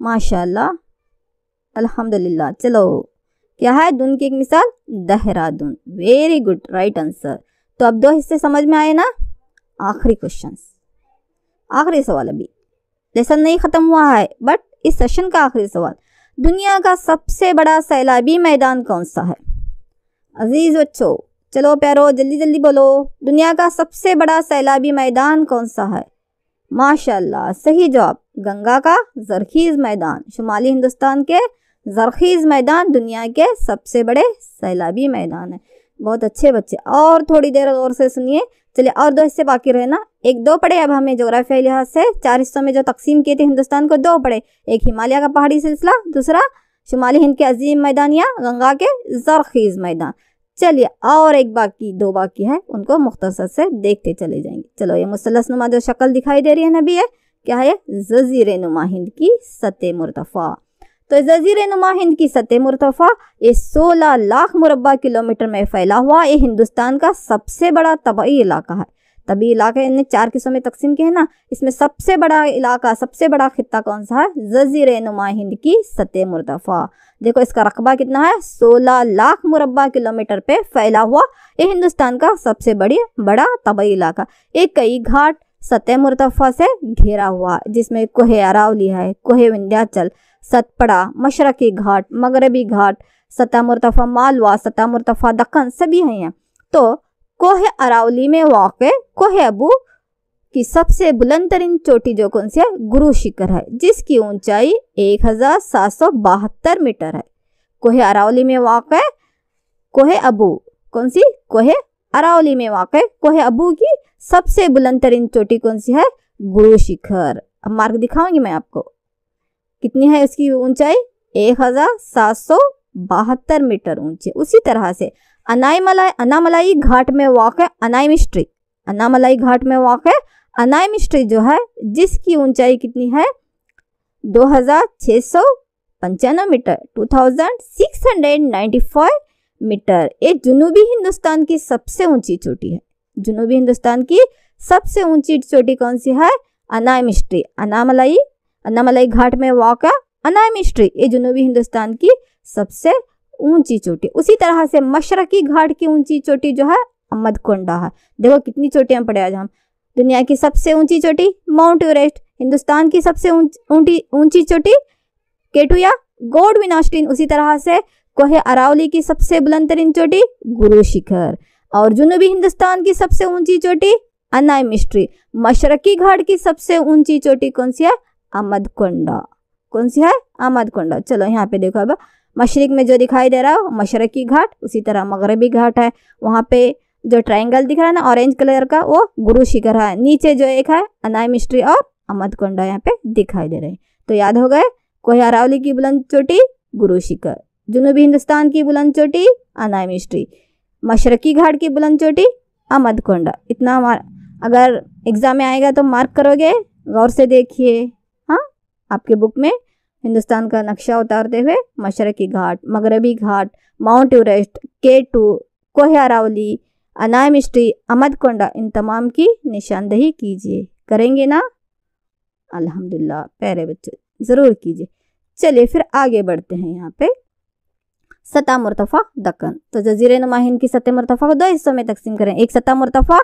माशाल्लाह अल्हम्दुलिल्लाह चलो क्या है दून की एक मिसाल Dehradun very good right answer तो अब दो हिस्से समझ में आए ना आखिरी क्वेश्चन आखिरी सवाल अभी लेसन नहीं ख़त्म हुआ है बट इस सेशन का आखिरी सवाल दुनिया का सबसे बड़ा सैलाबी मैदान कौन सा है अजीज़ बच्चों चलो प्यारो जल्दी जल्दी बोलो दुनिया का सबसे बड़ा सैलाबी मैदान कौन सा है माशाल्लाह सही जवाब गंगा का जरखीज़ मैदान शुमाली हिंदुस्तान के जरखीज़ मैदान दुनिया के सबसे बड़े सैलाबी मैदान है बहुत अच्छे बच्चे और थोड़ी देर और से सुनिए चलिए और दो हिस्से बाकी रहे ना एक दो पड़े अब हमें जोग्राफिया लिहाज से चार हिस्सों में जो तकसीम किए थे हिंदुस्तान को दो पड़े एक हिमालय का पहाड़ी सिलसिला दूसरा शुमाली हिंद के अजीम मैदान या गंगा के जरखीज मैदान चलिए और एक बाकी दो बाकी है उनको मुख्तसर से देखते चले जाएंगे चलो ये मुसलस नुमा जो शक्ल दिखाई दे रही है नबी है क्या है जजीर नुमा हिंद की सतह मुर्तफ़ा तो जजीर नुमा हिंद की सतह मुरतफ़ा ये सोलह लाख मुरबा किलोमीटर में फैला हुआ ये हिंदुस्तान का सबसे बड़ा तबाही इलाका है तभी इलाके इन्हें चार किस्म में तकसीम किया है ना इसमें सबसे बड़ा इलाका सबसे बड़ा खत्ता कौन सा है जजीर नुमा हिंद की सतह मुरतफ़ा देखो इसका रकबा कितना है सोलह लाख मुरबा किलोमीटर पे फैला हुआ ये हिंदुस्तान का सबसे बड़ी बड़ा तबाही इलाका ये कई घाट सतह मुरतफ़ा से घेरा हुआ जिसमें कोहे अरावली है कोहे विंध्याचल सतपड़ा मशरक़ी घाट मगरबी घाट सतह मुतफा मालवा सतह मुर्तफा दक्कन सभी हैं यहाँ तो कोह अरावली में वाक़ कोह अबू की सबसे बुलंद तरीन चोटी जो कौन सी है गुरु शिखर है जिसकी ऊंचाई एक हज़ार सात सौ बहत्तर मीटर है कोहे अरावली में वाक़ कोहे अबू कौन सी कोहे अरावली में वाक़ कोहे अबू की सबसे बुलंद तरीन चोटी कौन सी है गुरु शिखर अब मार्ग दिखाऊंगी मैं आपको कितनी है इसकी ऊंचाई एक हजार सात सौ बहत्तर मीटर ऊंची उसी तरह से अनाईमलाई अनामलाई घाट में वाक़ है अनायमिस्ट्री अनामलाई घाट में वाक़ है अनायमिस्ट्री मिस्ट्री जो है जिसकी ऊंचाई कितनी है दो हजार छः सौ पंचानवे metre two thousand six hundred ninety five metre ये जुनूबी हिंदुस्तान की सबसे ऊंची चोटी है जुनूबी हिंदुस्तान की सबसे ऊंची चोटी कौन सी है अनाई मिस्ट्री अनामलाई अन्नामलाई घाट में वाका अनाम मिस्ट्री ये जुनूबी हिंदुस्तान की सबसे ऊंची चोटी उसी तरह से मशरकी घाट की ऊंची चोटी जो है अमदकोंडा है देखो कितनी चोटियां पड़े आज हम दुनिया की सबसे ऊंची चोटी माउंट एवरेस्ट हिंदुस्तान की सबसे ऊंची ऊंची चोटी केटुया गोड विनाश्टीन उसी तरह से कोहे अरावली की सबसे बुलंद तरीन चोटी गुरु शिखर और जुनूबी हिंदुस्तान की सबसे ऊंची चोटी अनाई मिस्ट्री मशरकी घाट की सबसे ऊंची चोटी कौन सी है अमदकोंडा कौन सी है अमदकोंडा चलो यहाँ पे देखो अब मशरक में जो दिखाई दे रहा है मशरकी घाट उसी तरह मगरबी घाट है वहाँ पे जो ट्रायंगल दिख रहा है ना ऑरेंज कलर का वो गुरु शिखर है नीचे जो एक है अनाय मिस्ट्री और अमदकोंडा यहाँ पे दिखाई दे रहे हैं तो याद हो गए कोहरावली की बुलंद चोटी गुरु शिखर जुनूबी हिंदुस्तान की बुलंद चोटी अनाय मिस्ट्री मशरकी घाट की बुलंद चोटी अमदकोंडा इतना हमारा अगर एग्ज़ाम में आएगा तो मार्क करोगे गौर से देखिए आपके बुक में हिंदुस्तान का नक्शा उतारते हुए मशरकी घाट मगरबी घाट माउंट एवरेस्ट के टू कोहरावली अनायमिस्ट्री अमदकोंडा इन तमाम की निशानदही कीजिए करेंगे ना अल्हम्दुलिल्लाह प्यारे बच्चे ज़रूर कीजिए चलिए फिर आगे बढ़ते हैं यहाँ पे सता मुर्तफा दक्कन तो जजीर हिंद की सतह मुर्तफा को दो हिस्सों में तकसीम करें एक सतह मुर्तफा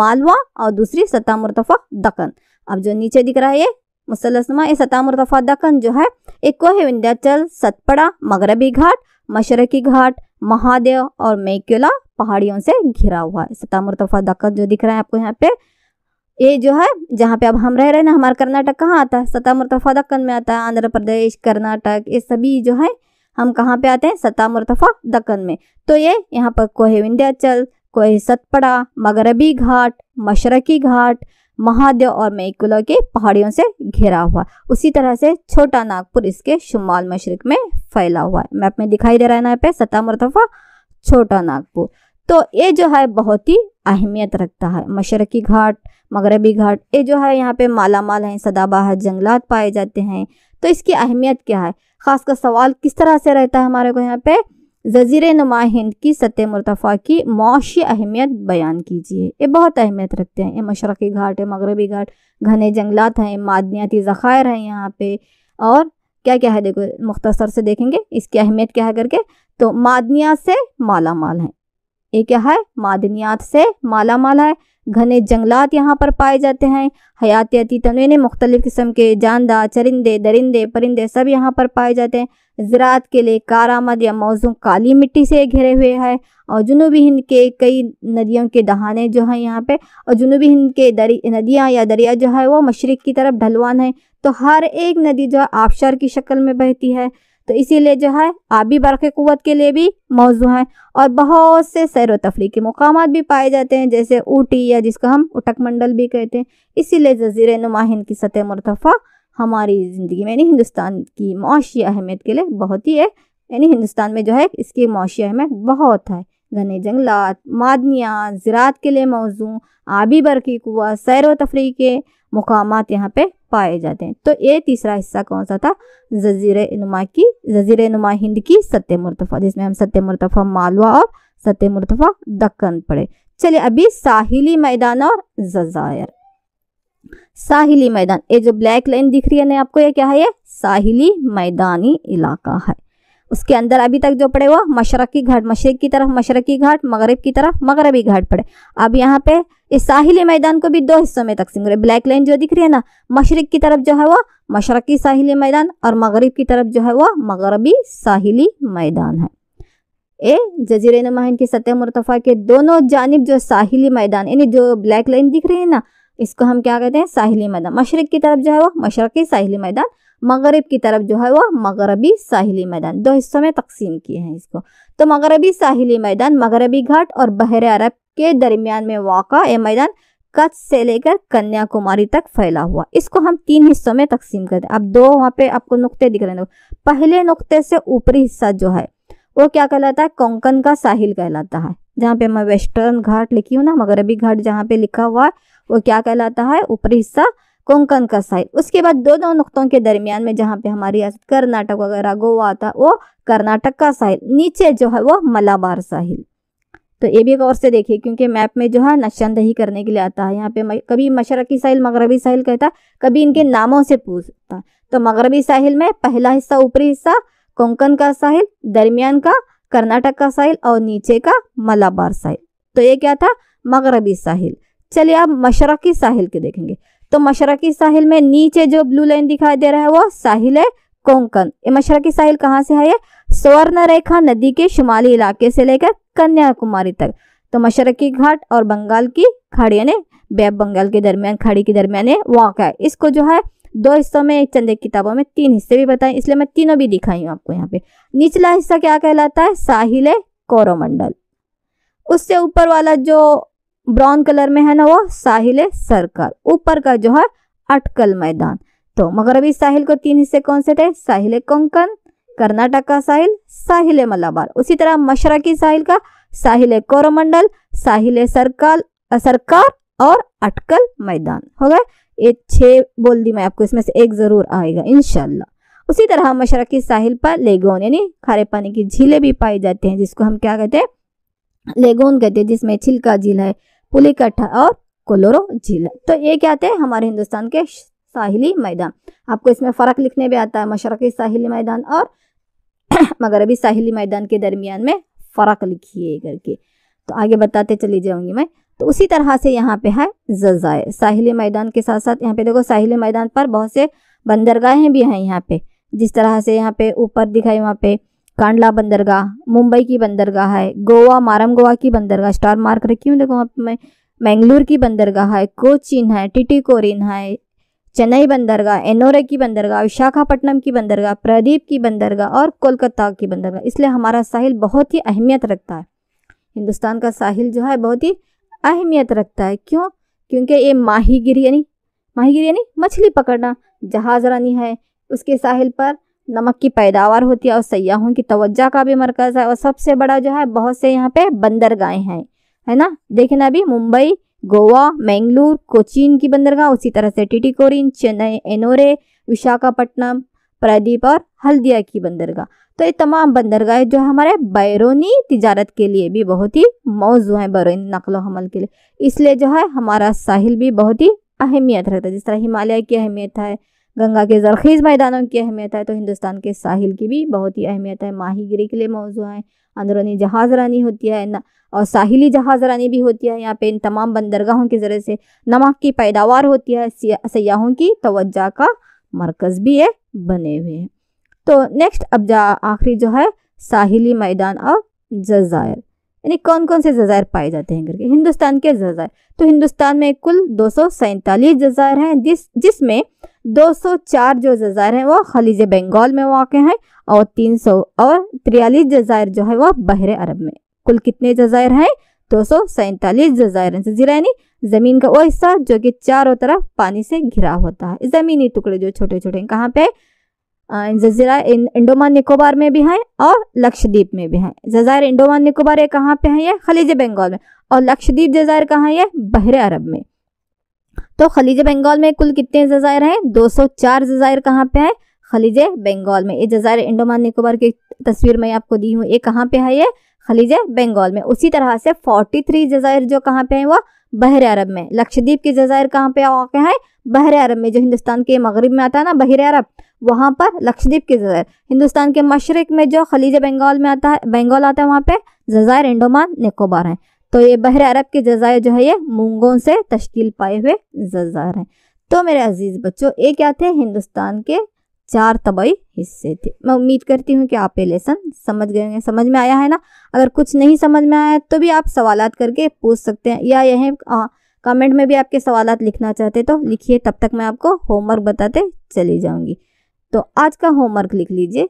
मालवा और दूसरी सतह मुर्तफा दक्कन अब जो नीचे दिख रहा है ये मुसलसमा सतह मुतफ़ा दक्कन जो है एक है विंध्याचल सतपड़ा मगरबी घाट मशरकी घाट महादेव और मेक्यूला पहाड़ियों से घिरा हुआ है सतह मुतफ़ा दक्कन जो दिख रहा है आपको यहाँ पे ये जो है जहाँ पे अब हम रह रहे हैं ना हमारा कर्नाटक कहाँ आता है सतह मुतफ़ा दक्कन में आता है आंध्र प्रदेश कर्नाटक ये सभी जो है हम कहाँ पे आते हैं सतह मुतफ़ा दक्कन में तो ये यहाँ पर कोहे विंध्याचल कोहे सतपड़ा मगरबी घाट मशरकी घाट महादेव और मेकुला के पहाड़ियों से घिरा हुआ उसी तरह से छोटा नागपुर इसके शुमाल मशरक में फैला हुआ है मैप में दिखाई दे रहा है ना पे सता मरतफा छोटा नागपुर तो ये जो है बहुत ही अहमियत रखता है मशरकी घाट मगरबी घाट ये जो है यहाँ पे माला माल हैं सदाबहार जंगलात पाए जाते हैं तो इसकी अहमियत क्या है ख़ासकर सवाल किस तरह से रहता है हमारे को यहाँ पे जजीर नुमा हिंद की सत्य मरतफ़ा की मुशी अहमियत बयान कीजिए ये बहुत अहमियत रखते हैं ये मशरक़ी घाट है मगरबी घाट घने जंगलात हैं मादनियाती ज़ख़ायर हैं यहाँ पे और क्या क्या है देखो मुख्तसर से देखेंगे इसकी अहमियत क्या है करके तो मादनियात से माला माल है ये क्या है मादनियात से माला माल है घने जंगलात यहाँ पर पाए जाते हैं हयातियाती तनवे ने मुख्तलिफ़ किस्म के जानदा चरिंदे दरिंदे परिंदे सब यहाँ पर पाए जाते हैं ज़रात के लिए कारामद या मौजू काली मिट्टी से घिरे हुए है और जुनूबी हिंद के कई नदियों के दहाने जो हैं यहाँ पे और जुनूबी हिंद के दरी नदियाँ या दरिया जो है वो मशरक़ की तरफ ढलवान है तो हर एक नदी जो है आबशार की शक्ल में बहती है तो इसीलिए जो है आबी बरक़ क़वत के लिए भी मौजू हैं और बहुत से सैर तफरी के मकाम भी पाए जाते हैं जैसे ऊटी या जिसको हम उटक मंडल भी कहते हैं इसीलिए जजीर नुमाहिंद की सतह मरतफ़ा हमारी ज़िंदगी में यानी हिंदुस्तान की मुशी अहमियत के लिए बहुत ही है यानी हिंदुस्तान में जो है इसकी मुशी अहमियत बहुत है घने जंगलात मादनियात ज़रात के लिए मौजू आबी बरक़ी कुआ सैर व तफरी के मकाम यहाँ पर पाए जाते हैं तो ये तीसरा हिस्सा कौन सा था जजीर नुमा की जजीर नुमा हिंद की सत्य मुर्तफ़ा जिसमें हम सत्य मुर्तफ़ा मालवा और सत्य मुर्तफ़ा दक्कन पड़े चलिए अभी साहिली मैदान और जजायर साहिली मैदान ये जो ब्लैक लाइन दिख रही है ना आपको ये क्या है ये साहिली मैदानी इलाका है उसके अंदर अभी तक जो पड़े वो मशरक़ी घाट मशरक़ की तरफ मशरक़ी घाट मगरब की तरफ मगरबी घाट पड़े अब यहाँ पे इस साहिली मैदान को भी दो हिस्सों में तकसीम करें ब्लैक लाइन जो दिख रही है ना मशरक़ की तरफ जो है वो मशरक़ी साहिली मैदान और मगरब की तरफ जो है वो मगरबी साहिली मैदान है ए जजीर नुमाइन की सतह मुतफा के दोनों जानब जो साहिली मैदान यानी जो ब्लैक लाइन दिख रही है ना इसको हम क्या कहते हैं साहिली मैदान मशरक़ की तरफ जो है वो मशरक़ी साहिली मैदान मगरब की तरफ जो है वह मगरबी साहिली मैदान दो हिस्सों में तकसीम किए हैं इसको तो मगरबी साहिली मैदान मगरबी घाट और बहर अरब के दरमियान में वाक़ ये मैदान कच्छ से लेकर कन्याकुमारी तक फैला हुआ इसको हम तीन हिस्सों में तकसीम करते हैं अब दो वहाँ पे आपको नुक्ते दिख रहे हैं पहले नुक्ते से ऊपरी हिस्सा जो है वो क्या कहलाता है कोंकण का साहिल कहलाता है जहाँ पे मैं वेस्टर्न घाट लिखी हूँ ना मगरबी घाट जहाँ पे लिखा हुआ है वो क्या कहलाता है ऊपरी हिस्सा कोंकण का साइड उसके बाद दोनों नुकतों के दरमियान में जहाँ पे हमारी कर्नाटक वगैरह गोवा आता वो कर्नाटक का साहिल नीचे जो है वो मलाबार साहिल तो ये भी गौर से देखिए क्योंकि मैप में जो है नशानदही करने के लिए आता है यहाँ पे कभी मशरकी साहिल मगरबी साहिल कहता कभी इनके नामों से पूछता तो मगरबी साहिल में पहला हिस्सा ऊपरी हिस्सा कोंकण का साहिल दरमियान का कर्नाटक का साहिल और नीचे का मलाबार साहिल तो ये क्या था मगरबी साहिल चलिए आप मशरकी साहिल के देखेंगे तो मशरकी साहिल में नीचे जो ब्लू लाइन दिखाई दे रहा है वो साहिल है कोंकण ये मशरकी साहिल कहाँ से है ये स्वर्ण रेखा नदी के शुमाली इलाके से लेकर कन्याकुमारी तक तो मशरकी घाट और बंगाल की खाड़ी ने बेब बंगाल के दरमियान खाड़ी के दरमियान वाक है इसको जो है दो हिस्सों में चंद किताबों में तीन हिस्से भी बताए इसलिए मैं तीनों भी दिखाई हूँ आपको यहाँ पे निचला हिस्सा क्या कहलाता है साहिल कोरोमंडल उससे ऊपर वाला जो ब्राउन कलर में है ना वो साहिल सरकार ऊपर का जो है अटकल मैदान तो मगरबी साहिल को तीन हिस्से कौन से थे साहिल कोंकण कर्नाटक का साहिल साहिल मलाबार उसी तरह मशरकी साहिल का साहिल कोरोमंडल साहिल सरकल सरकार और अटकल मैदान हो गए ये छह बोल दी मैं आपको इसमें से एक ज़रूर आएगा इनशाला उसी तरह मशरकी साहिल पर लेगोन यानी खारे पानी की झीलें भी पाई जाती हैं जिसको हम क्या कहते हैं लेगोन कहते हैं जिसमें छिलका झील है पुलिकट्ठा और कोलोरो झील तो ये क्या थे हमारे हिंदुस्तान के साहिली मैदान आपको इसमें फ़र्क लिखने भी आता है मशरक़ी साहिली मैदान और मगरबी साहिली मैदान के दरमियान में फ़र्क लिखिए करके तो आगे बताते चली जाऊंगी मैं तो उसी तरह से यहाँ पे है जजायर साहिली मैदान के साथ साथ यहाँ पे देखो साहिली मैदान पर बहुत से बंदरगाहें भी हैं यहाँ पे जिस तरह से यहाँ पे ऊपर दिखाई वहाँ पे कांडला बंदरगाह मुंबई की बंदरगाह है गोवा मारम गोवा की बंदरगाह स्टार मार्क रखी हूँ देखो वहाँ पे मैं मैंगलोर की बंदरगाह है कोचिन है टिटिकोरिन है चेन्नई बंदरगाह एनोरे की बंदरगाह विशाखापट्टनम की बंदरगाह प्रदीप की बंदरगाह और कोलकाता की बंदरगाह इसलिए हमारा साहिल बहुत ही अहमियत रखता है हिंदुस्तान का साहिल जो है बहुत ही अहमियत रखता है क्यों क्योंकि ये माहीगिरी यानी माहीगिरी यानी मछली पकड़ना जहाज रानी है उसके साहिल पर नमक की पैदावार होती है और सयाहों की तवज्जा का भी मरकज़ है और सबसे बड़ा जो है बहुत से यहाँ पे बंदरगाहें हैं है ना देखना अभी मुंबई गोवा मैंगलोर कोचीन की बंदरगाह उसी तरह से टिटिकोरिन चेन्नई एनोरे विशाखापट्टनम प्रदीप और हल्दिया की बंदरगाह तो ये तमाम बंदरगाह जो हमारे बैरूनी तजारत के लिए भी बहुत ही मौजू हैं बैरूनी नकल हमल के लिए इसलिए जो है हमारा साहिल भी बहुत ही अहमियत रखता है जिस तरह हिमालय की अहमियत है गंगा के जरखेज़ मैदानों की अहमियत है तो हिंदुस्तान के साहिल की भी बहुत ही अहमियत है माहीगिरी के लिए मौजू है अंदरूनी जहाज़ रानी होती है और साहिली जहाज़ रानी भी होती है यहाँ पे इन तमाम बंदरगाहों के ज़रिए से नमक की पैदावार होती है सयाहों की तोज्जह का मरकज़ भी ये बने हुए हैं तो नेक्स्ट अब जा आखिरी जो है साहिली मैदान और जजायर यानी कौन कौन से जजायर पाए जाते हैं करके हिंदुस्तान के जजायर तो हिंदुस्तान में कुल दो सौ सैंतालीस जजायर हैं जिस जिसमें 204 जो जजायर हैं वो खलीज बंगाल में वाक़ हैं और 300 और तिरयालीस जजायर जो है वह बहर अरब में कुल कितने जजायर हैं दो सौ सैंतालीस जजायर जजीरा यानी ज़मीन का वो हिस्सा जो कि चारों तरफ पानी से घिरा होता है ज़मीनी टुकड़े जो छोटे छोटे हैं कहाँ पे जजीरा इंडोमान निकोबार में भी हैं और लक्षद्वीप में भी हैं जजायर इंडोमान निकोबार ये कहाँ पे है ये खलीज बंगाल में और लक्षद्वीप जजायर कहाँ है बहर अरब में तो खलीज बंगाल में कुल कितने जजायर हैं 204 जजायर कहाँ पे है खलीज बंगाल में ये जजायर इंडोमान निकोबार की तस्वीर मैं आपको दी हूँ ये कहाँ पे है ये खलीज बंगाल में उसी तरह से 43 जजायर जो कहाँ पे है वो बहर अरब में लक्षद्वीप के जजायर कहाँ पे वाक़ है बहर अरब में जो हिंदुस्तान के मगरब में आता है ना बहर अरब वहाँ पर लक्षद्वीप के जजायर हिंदुस्तान के मशरक में जो खलीज बंगाल में आता है बंगाल आता है वहाँ पे जजायर इंडोमान निकोबार हैं तो ये बहर अरब के जज़ायर जो है ये मूंगों से तश्कील पाए हुए जज़ायर हैं तो मेरे अजीज़ बच्चों ये क्या थे हिंदुस्तान के चार तबाई हिस्से थे मैं उम्मीद करती हूँ कि आप ये लेसन समझ गए होंगे समझ में आया है ना अगर कुछ नहीं समझ में आया तो भी आप सवाल करके पूछ सकते हैं या यह कमेंट में भी आपके सवाल लिखना चाहते तो लिखिए तब तक मैं आपको होमवर्क बताते चली जाऊँगी तो आज का होमवर्क लिख लीजिए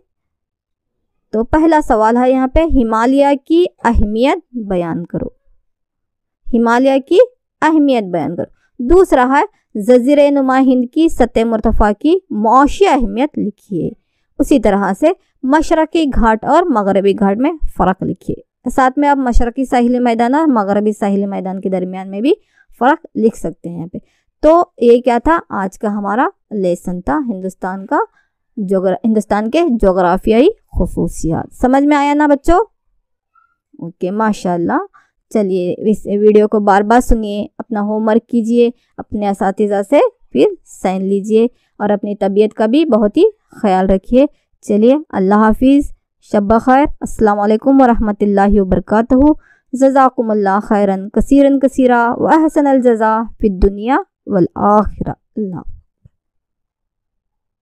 तो पहला सवाल है यहाँ पे हिमालय की अहमियत बयान करो हिमालय की अहमियत बयान करो दूसरा है जजीर नुमा हिंद की सतह मुरतफ़ा की मुशी अहमियत लिखिए उसी तरह से मशरक़ी घाट और मगरबी घाट में फ़र्क लिखिए साथ में आप मशरक़ी साहिल मैदान और मगरबी साहिल मैदान के दरमियान में भी फ़र्क लिख सकते हैं यहाँ पे तो ये क्या था आज का हमारा लेसन था हिंदुस्तान का जोग्रा हिंदुस्तान के जोग्राफियाई खसूसियात समझ में आया ना बच्चों ओके माशाल्लाह चलिए इस वीडियो को बार बार सुनिए अपना होमवर्क कीजिए अपने इस से फिर साइन लीजिए और अपनी तबीयत का भी बहुत ही ख्याल रखिए चलिए अल्लाह हाफिज़ शब खैर असलकम वरहमल्ला वर्क जजाकुमल्ला खैरन कसीरन कसीरा वहसन अलजा फ़िर दुनिया वल आखिर अल्लाह